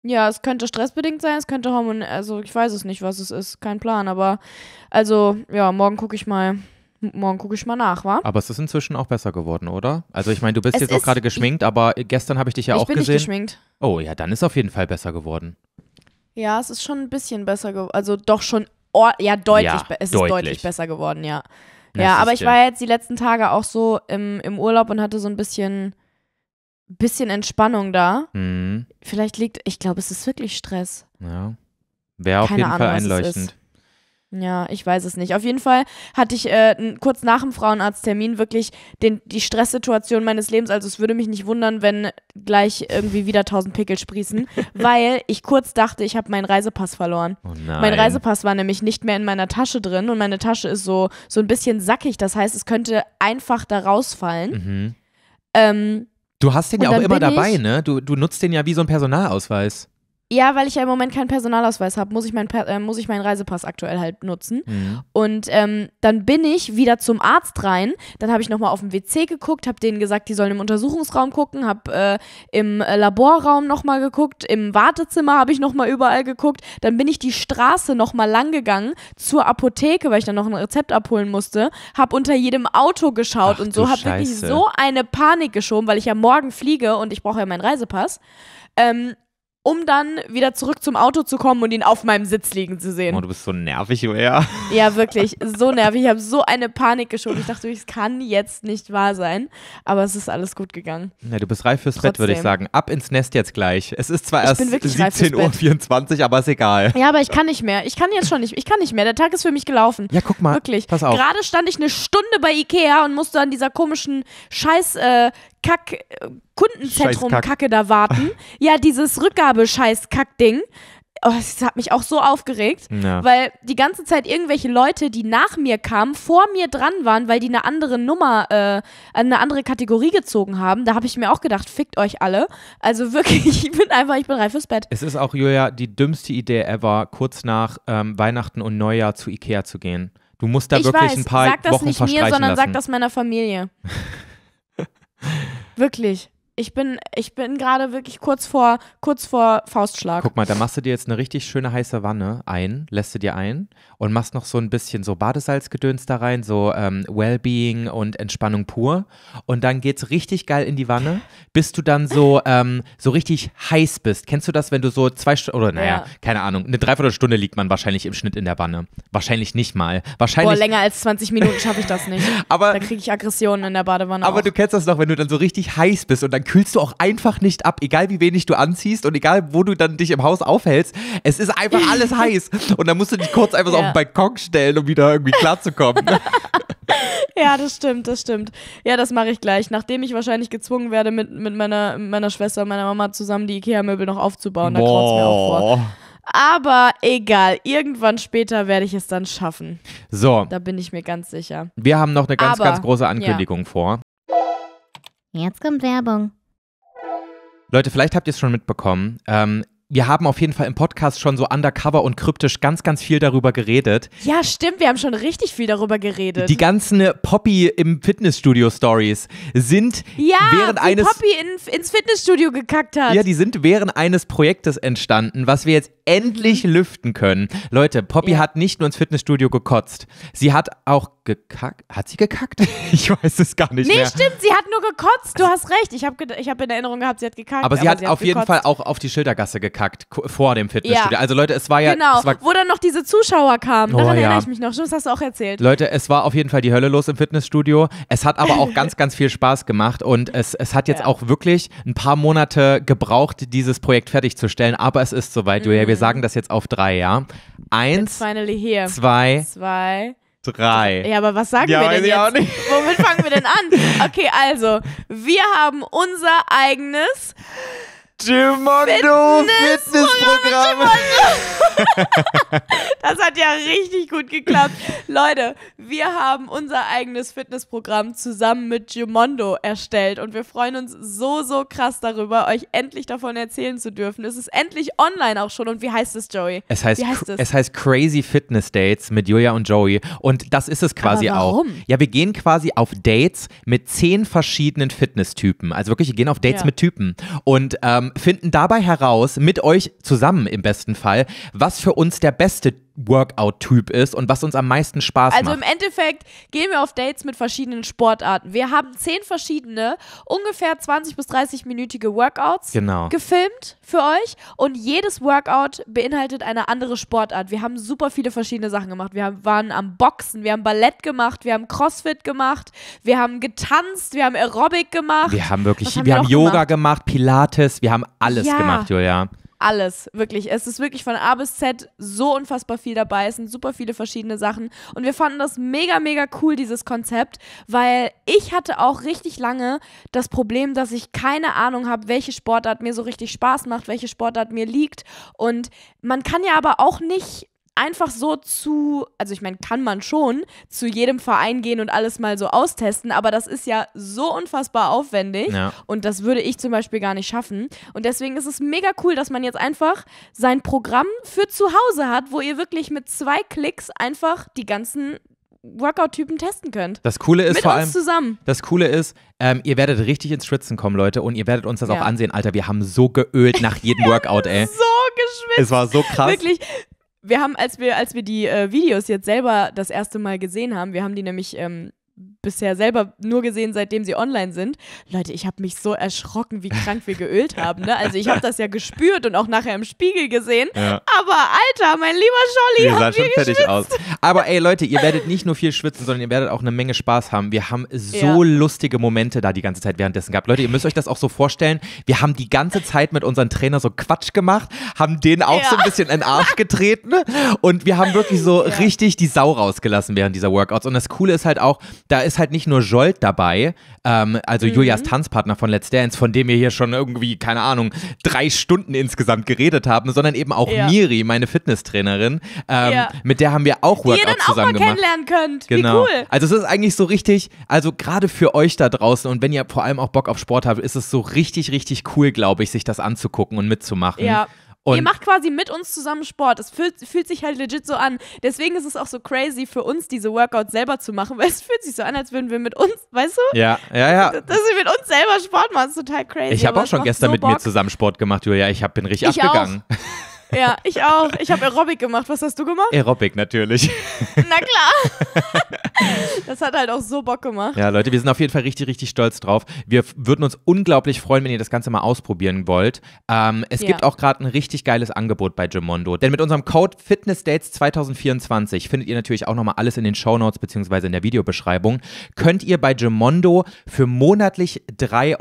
Ja, es könnte stressbedingt sein, es könnte hormonell, also ich weiß es nicht, was es ist, kein Plan, aber also ja, morgen gucke ich mal. Morgen gucke ich mal nach, wa? Aber es ist inzwischen auch besser geworden, oder? Also ich meine, du bist es jetzt auch gerade geschminkt, aber gestern habe ich dich ja ich auch bin gesehen. Nicht geschminkt. Oh ja, dann ist auf jeden Fall besser geworden. Ja, es ist schon ein bisschen besser geworden. Also doch schon, ja, deutlich. Ja, es deutlich. ist deutlich besser geworden, ja. Das ja, aber ich war jetzt die letzten Tage auch so im, im Urlaub und hatte so ein bisschen, bisschen Entspannung da. Mhm. Vielleicht liegt, ich glaube, es ist wirklich Stress. Ja. Wäre auf Keine jeden Ahnung, Fall einleuchtend. Ja, ich weiß es nicht. Auf jeden Fall hatte ich äh, kurz nach dem Frauenarzttermin wirklich den, die Stresssituation meines Lebens. Also es würde mich nicht wundern, wenn gleich irgendwie wieder tausend Pickel sprießen, weil ich kurz dachte, ich habe meinen Reisepass verloren. Oh mein Reisepass war nämlich nicht mehr in meiner Tasche drin und meine Tasche ist so, so ein bisschen sackig. Das heißt, es könnte einfach da rausfallen. Mhm. Ähm, du hast den ja auch immer dabei, ne? Du, du nutzt den ja wie so ein Personalausweis. Ja, weil ich ja im Moment keinen Personalausweis habe, muss, ich mein, äh, muss ich meinen Reisepass aktuell halt nutzen. Mhm. Und ähm, dann bin ich wieder zum Arzt rein. Dann habe ich nochmal auf dem WC geguckt, habe denen gesagt, die sollen im Untersuchungsraum gucken, habe äh, im äh, Laborraum nochmal geguckt, im Wartezimmer habe ich nochmal überall geguckt. Dann bin ich die Straße nochmal lang gegangen zur Apotheke, weil ich dann noch ein Rezept abholen musste, habe unter jedem Auto geschaut Ach, und so, habe wirklich so eine Panik geschoben, weil ich ja morgen fliege und ich brauche ja meinen Reisepass. Ähm, um dann wieder zurück zum Auto zu kommen und ihn auf meinem Sitz liegen zu sehen. Oh, du bist so nervig, ja. Ja, wirklich, so nervig. Ich habe so eine Panik geschoben. Ich dachte, es kann jetzt nicht wahr sein, aber es ist alles gut gegangen. Ja, du bist reif fürs Trotzdem. Bett, würde ich sagen. Ab ins Nest jetzt gleich. Es ist zwar erst 17.24 Uhr, aber ist egal. Ja, aber ich kann nicht mehr. Ich kann jetzt schon nicht. Ich kann nicht mehr. Der Tag ist für mich gelaufen. Ja, guck mal. Wirklich. Pass auf. Gerade stand ich eine Stunde bei Ikea und musste an dieser komischen Scheiß äh, Kack äh, Kundenzentrum Kacke da warten. ja, dieses Rückgabescheiß-Kack-Ding. Oh, das hat mich auch so aufgeregt, ja. weil die ganze Zeit irgendwelche Leute, die nach mir kamen, vor mir dran waren, weil die eine andere Nummer, äh, eine andere Kategorie gezogen haben. Da habe ich mir auch gedacht, fickt euch alle. Also wirklich, ich bin einfach, ich bin reif fürs Bett. Es ist auch, Julia, die dümmste Idee ever, kurz nach ähm, Weihnachten und Neujahr zu Ikea zu gehen. Du musst da ich wirklich weiß, ein paar Wochen sag das nicht mir, sondern lassen. sag das meiner Familie. Wirklich. Ich bin, ich bin gerade wirklich kurz vor, kurz vor Faustschlag. Guck mal, da machst du dir jetzt eine richtig schöne heiße Wanne ein, lässt du dir ein und machst noch so ein bisschen so Badesalzgedöns da rein, so ähm, Wellbeing und Entspannung pur. Und dann geht's richtig geil in die Wanne, bis du dann so, ähm, so richtig heiß bist. Kennst du das, wenn du so zwei Stunden, oder naja, ja. keine Ahnung, eine Dreiviertelstunde liegt man wahrscheinlich im Schnitt in der Wanne. Wahrscheinlich nicht mal. Wahrscheinlich. Boah, länger als 20 Minuten schaffe ich das nicht. aber, da kriege ich Aggressionen in der Badewanne. Aber auch. du kennst das noch, wenn du dann so richtig heiß bist und dann dann kühlst du auch einfach nicht ab, egal wie wenig du anziehst und egal wo du dann dich im Haus aufhältst. Es ist einfach alles heiß. Und dann musst du dich kurz einfach so auf den Balkon stellen, um wieder irgendwie klarzukommen. Ja, das stimmt, das stimmt. Ja, das mache ich gleich. Nachdem ich wahrscheinlich gezwungen werde, mit, mit meiner, meiner Schwester und meiner Mama zusammen die Ikea-Möbel noch aufzubauen, Boah. da es mir auch vor. Aber egal, irgendwann später werde ich es dann schaffen. So. Da bin ich mir ganz sicher. Wir haben noch eine ganz, Aber, ganz große Ankündigung ja. vor. Jetzt kommt Werbung. Leute, vielleicht habt ihr es schon mitbekommen. Ähm, wir haben auf jeden Fall im Podcast schon so undercover und kryptisch ganz, ganz viel darüber geredet. Ja, stimmt, wir haben schon richtig viel darüber geredet. Die ganzen Poppy im Fitnessstudio-Stories sind ja, während wie eines. Poppy in, ins Fitnessstudio gekackt hat. Ja, die sind während eines Projektes entstanden, was wir jetzt endlich mhm. lüften können. Leute, Poppy ja. hat nicht nur ins Fitnessstudio gekotzt, sie hat auch gekackt. Hat sie gekackt? ich weiß es gar nicht nee, mehr. Nee, stimmt, sie hat nur gekotzt. Du hast recht. Ich habe ich hab in Erinnerung gehabt, sie hat gekackt. Aber sie aber hat sie auf hat jeden Fall auch auf die Schildergasse gekackt verkackt vor dem Fitnessstudio. Ja. Also Leute, es war ja. Genau, war wo dann noch diese Zuschauer kamen. Daran oh, ja. erinnere ich mich noch. das hast du auch erzählt. Leute, es war auf jeden Fall die Hölle los im Fitnessstudio. Es hat aber auch ganz, ganz viel Spaß gemacht und es, es hat jetzt ja. auch wirklich ein paar Monate gebraucht, dieses Projekt fertigzustellen. Aber es ist soweit, Julia. Mhm. Wir sagen das jetzt auf drei, ja? Eins, zwei, zwei, drei. Ja, aber was sagen ja, wir denn jetzt? Nicht. Womit fangen wir denn an? Okay, also, wir haben unser eigenes Gimondo Fitnessprogramm. das hat ja richtig gut geklappt. Leute, wir haben unser eigenes Fitnessprogramm zusammen mit Gimondo erstellt und wir freuen uns so, so krass darüber, euch endlich davon erzählen zu dürfen. Es ist endlich online auch schon und wie heißt es, Joey? Es heißt, heißt es? es? heißt Crazy Fitness Dates mit Julia und Joey und das ist es quasi Aber warum? auch. Ja, wir gehen quasi auf Dates mit zehn verschiedenen Fitnesstypen. Also wirklich, wir gehen auf Dates ja. mit Typen und ähm, ähm, finden dabei heraus, mit euch zusammen im besten Fall, was für uns der beste Workout-Typ ist und was uns am meisten Spaß also macht. Also im Endeffekt gehen wir auf Dates mit verschiedenen Sportarten. Wir haben zehn verschiedene, ungefähr 20 bis 30-minütige Workouts genau. gefilmt für euch und jedes Workout beinhaltet eine andere Sportart. Wir haben super viele verschiedene Sachen gemacht. Wir haben, waren am Boxen, wir haben Ballett gemacht, wir haben Crossfit gemacht, wir haben getanzt, wir haben Aerobic gemacht. Wir haben wirklich, wir, wir haben Yoga gemacht? gemacht? Pilates, wir haben alles ja. gemacht, Julia alles, wirklich. Es ist wirklich von A bis Z so unfassbar viel dabei. Es sind super viele verschiedene Sachen. Und wir fanden das mega, mega cool, dieses Konzept, weil ich hatte auch richtig lange das Problem, dass ich keine Ahnung habe, welche Sportart mir so richtig Spaß macht, welche Sportart mir liegt. Und man kann ja aber auch nicht einfach so zu, also ich meine, kann man schon zu jedem Verein gehen und alles mal so austesten, aber das ist ja so unfassbar aufwendig ja. und das würde ich zum Beispiel gar nicht schaffen. Und deswegen ist es mega cool, dass man jetzt einfach sein Programm für zu Hause hat, wo ihr wirklich mit zwei Klicks einfach die ganzen Workout-Typen testen könnt. Das Coole ist Mit vor allem. Zusammen. Das Coole ist, ähm, ihr werdet richtig ins Schwitzen kommen, Leute, und ihr werdet uns das ja. auch ansehen. Alter, wir haben so geölt nach jedem Workout, ey. so geschwitzt. Es war so krass. Wirklich, wir haben, als wir, als wir die äh, Videos jetzt selber das erste Mal gesehen haben, wir haben die nämlich ähm, bisher selber nur gesehen, seitdem sie online sind. Leute, ich habe mich so erschrocken, wie krank wir geölt haben. Ne? Also ich habe das ja gespürt und auch nachher im Spiegel gesehen. Ja. Aber Alter, mein lieber Scholli, wir sahen schon geschwitzt. fertig aus. Aber ey Leute, ihr werdet nicht nur viel schwitzen, sondern ihr werdet auch eine Menge Spaß haben. Wir haben so ja. lustige Momente da die ganze Zeit währenddessen gehabt. Leute, ihr müsst euch das auch so vorstellen. Wir haben die ganze Zeit mit unseren Trainer so Quatsch gemacht, haben den auch ja. so ein bisschen in den Arsch getreten und wir haben wirklich so richtig die Sau rausgelassen während dieser Workouts. Und das Coole ist halt auch, da ist halt nicht nur Jolt dabei, ähm, also mhm. Julias Tanzpartner von Let's Dance, von dem wir hier schon irgendwie, keine Ahnung, drei Stunden insgesamt geredet haben, sondern eben auch ja. Miri, meine Fitnesstrainerin, ähm, ja. mit der haben wir auch Workouts zusammen gemacht. Die ihr dann auch mal kennenlernen könnt. Genau. Wie cool. Also es ist eigentlich so richtig, also gerade für euch da draußen und wenn ihr vor allem auch Bock auf Sport habt, ist es so richtig, richtig cool, glaube ich, sich das anzugucken und mitzumachen. Ja. Und Ihr macht quasi mit uns zusammen Sport. Es fühlt, fühlt sich halt legit so an. Deswegen ist es auch so crazy für uns, diese Workouts selber zu machen, weil es fühlt sich so an, als würden wir mit uns, weißt du? Ja, ja, ja. Dass wir mit uns selber Sport machen, ist total crazy. Ich habe auch schon gestern so mit Bock. mir zusammen Sport gemacht, Julia. Ich hab, bin richtig ich abgegangen. Auch. Ja, ich auch. Ich habe Aerobic gemacht. Was hast du gemacht? Aerobic natürlich. Na klar. Das hat halt auch so Bock gemacht. Ja, Leute, wir sind auf jeden Fall richtig, richtig stolz drauf. Wir würden uns unglaublich freuen, wenn ihr das Ganze mal ausprobieren wollt. Ähm, es ja. gibt auch gerade ein richtig geiles Angebot bei Gemondo. Denn mit unserem Code FitnessDates 2024 findet ihr natürlich auch nochmal alles in den Shownotes bzw. in der Videobeschreibung. Könnt ihr bei Gemondo für monatlich 3,33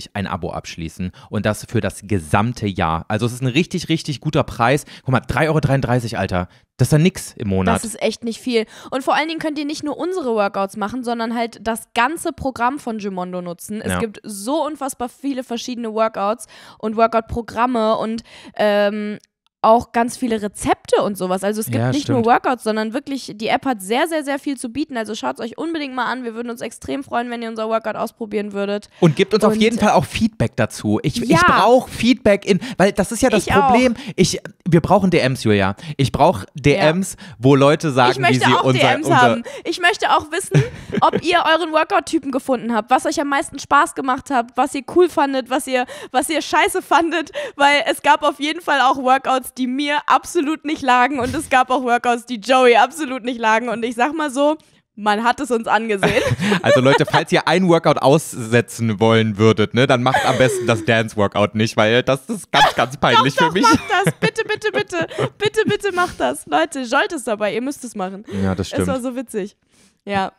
Euro ein Abo abschließen. Und das für das gesamte Jahr. Also es ist ein richtig, richtig richtig guter Preis. Guck mal, 3,33 Euro, Alter. Das ist ja nix im Monat. Das ist echt nicht viel. Und vor allen Dingen könnt ihr nicht nur unsere Workouts machen, sondern halt das ganze Programm von Gimondo nutzen. Es ja. gibt so unfassbar viele verschiedene Workouts und Workout-Programme und ähm, auch ganz viele Rezepte und sowas. Also es gibt ja, nicht stimmt. nur Workouts, sondern wirklich, die App hat sehr, sehr, sehr viel zu bieten. Also schaut es euch unbedingt mal an. Wir würden uns extrem freuen, wenn ihr unser Workout ausprobieren würdet. Und gebt uns und auf jeden Fall auch Feedback dazu. Ich, ja. ich brauche Feedback in, weil das ist ja das ich Problem. Ich, wir brauchen DMs, Julia. Ich brauche DMs, ja. wo Leute sagen, wie sie unser, DMs unser haben. Ich möchte auch wissen, ob ihr euren Workout-Typen gefunden habt, was euch am meisten Spaß gemacht hat, was ihr cool fandet, was ihr, was ihr scheiße fandet, weil es gab auf jeden Fall auch Workouts, die mir absolut nicht lagen und es gab auch Workouts, die Joey absolut nicht lagen. Und ich sag mal so, man hat es uns angesehen. Also Leute, falls ihr ein Workout aussetzen wollen würdet, ne, dann macht am besten das Dance-Workout nicht, weil das ist ganz, ganz peinlich doch, doch, für mich. Macht das, bitte, bitte, bitte, bitte, bitte macht das. Leute, sollt es dabei, ihr müsst es machen. Ja, das stimmt. Es war so witzig. Ja.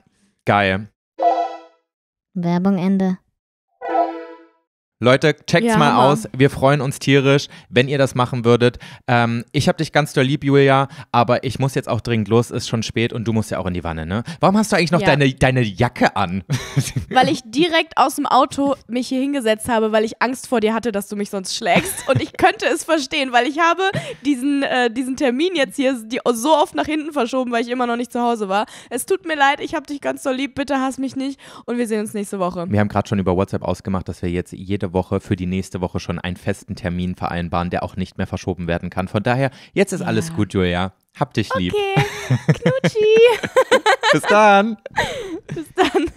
Geil. Werbung Ende. Leute, checkt's ja, mal Hammer. aus. Wir freuen uns tierisch, wenn ihr das machen würdet. Ähm, ich hab dich ganz doll lieb, Julia, aber ich muss jetzt auch dringend los. Ist schon spät und du musst ja auch in die Wanne, ne? Warum hast du eigentlich noch ja. deine, deine Jacke an? Weil ich direkt aus dem Auto mich hier hingesetzt habe, weil ich Angst vor dir hatte, dass du mich sonst schlägst. Und ich könnte es verstehen, weil ich habe diesen, äh, diesen Termin jetzt hier so oft nach hinten verschoben, weil ich immer noch nicht zu Hause war. Es tut mir leid, ich hab dich ganz doll lieb. Bitte hass mich nicht und wir sehen uns nächste Woche. Wir haben gerade schon über WhatsApp ausgemacht, dass wir jetzt jede Woche für die nächste Woche schon einen festen Termin vereinbaren, der auch nicht mehr verschoben werden kann. Von daher, jetzt ist ja. alles gut, Julia. Hab dich lieb. Okay, Knutschi. Bis dann. Bis dann.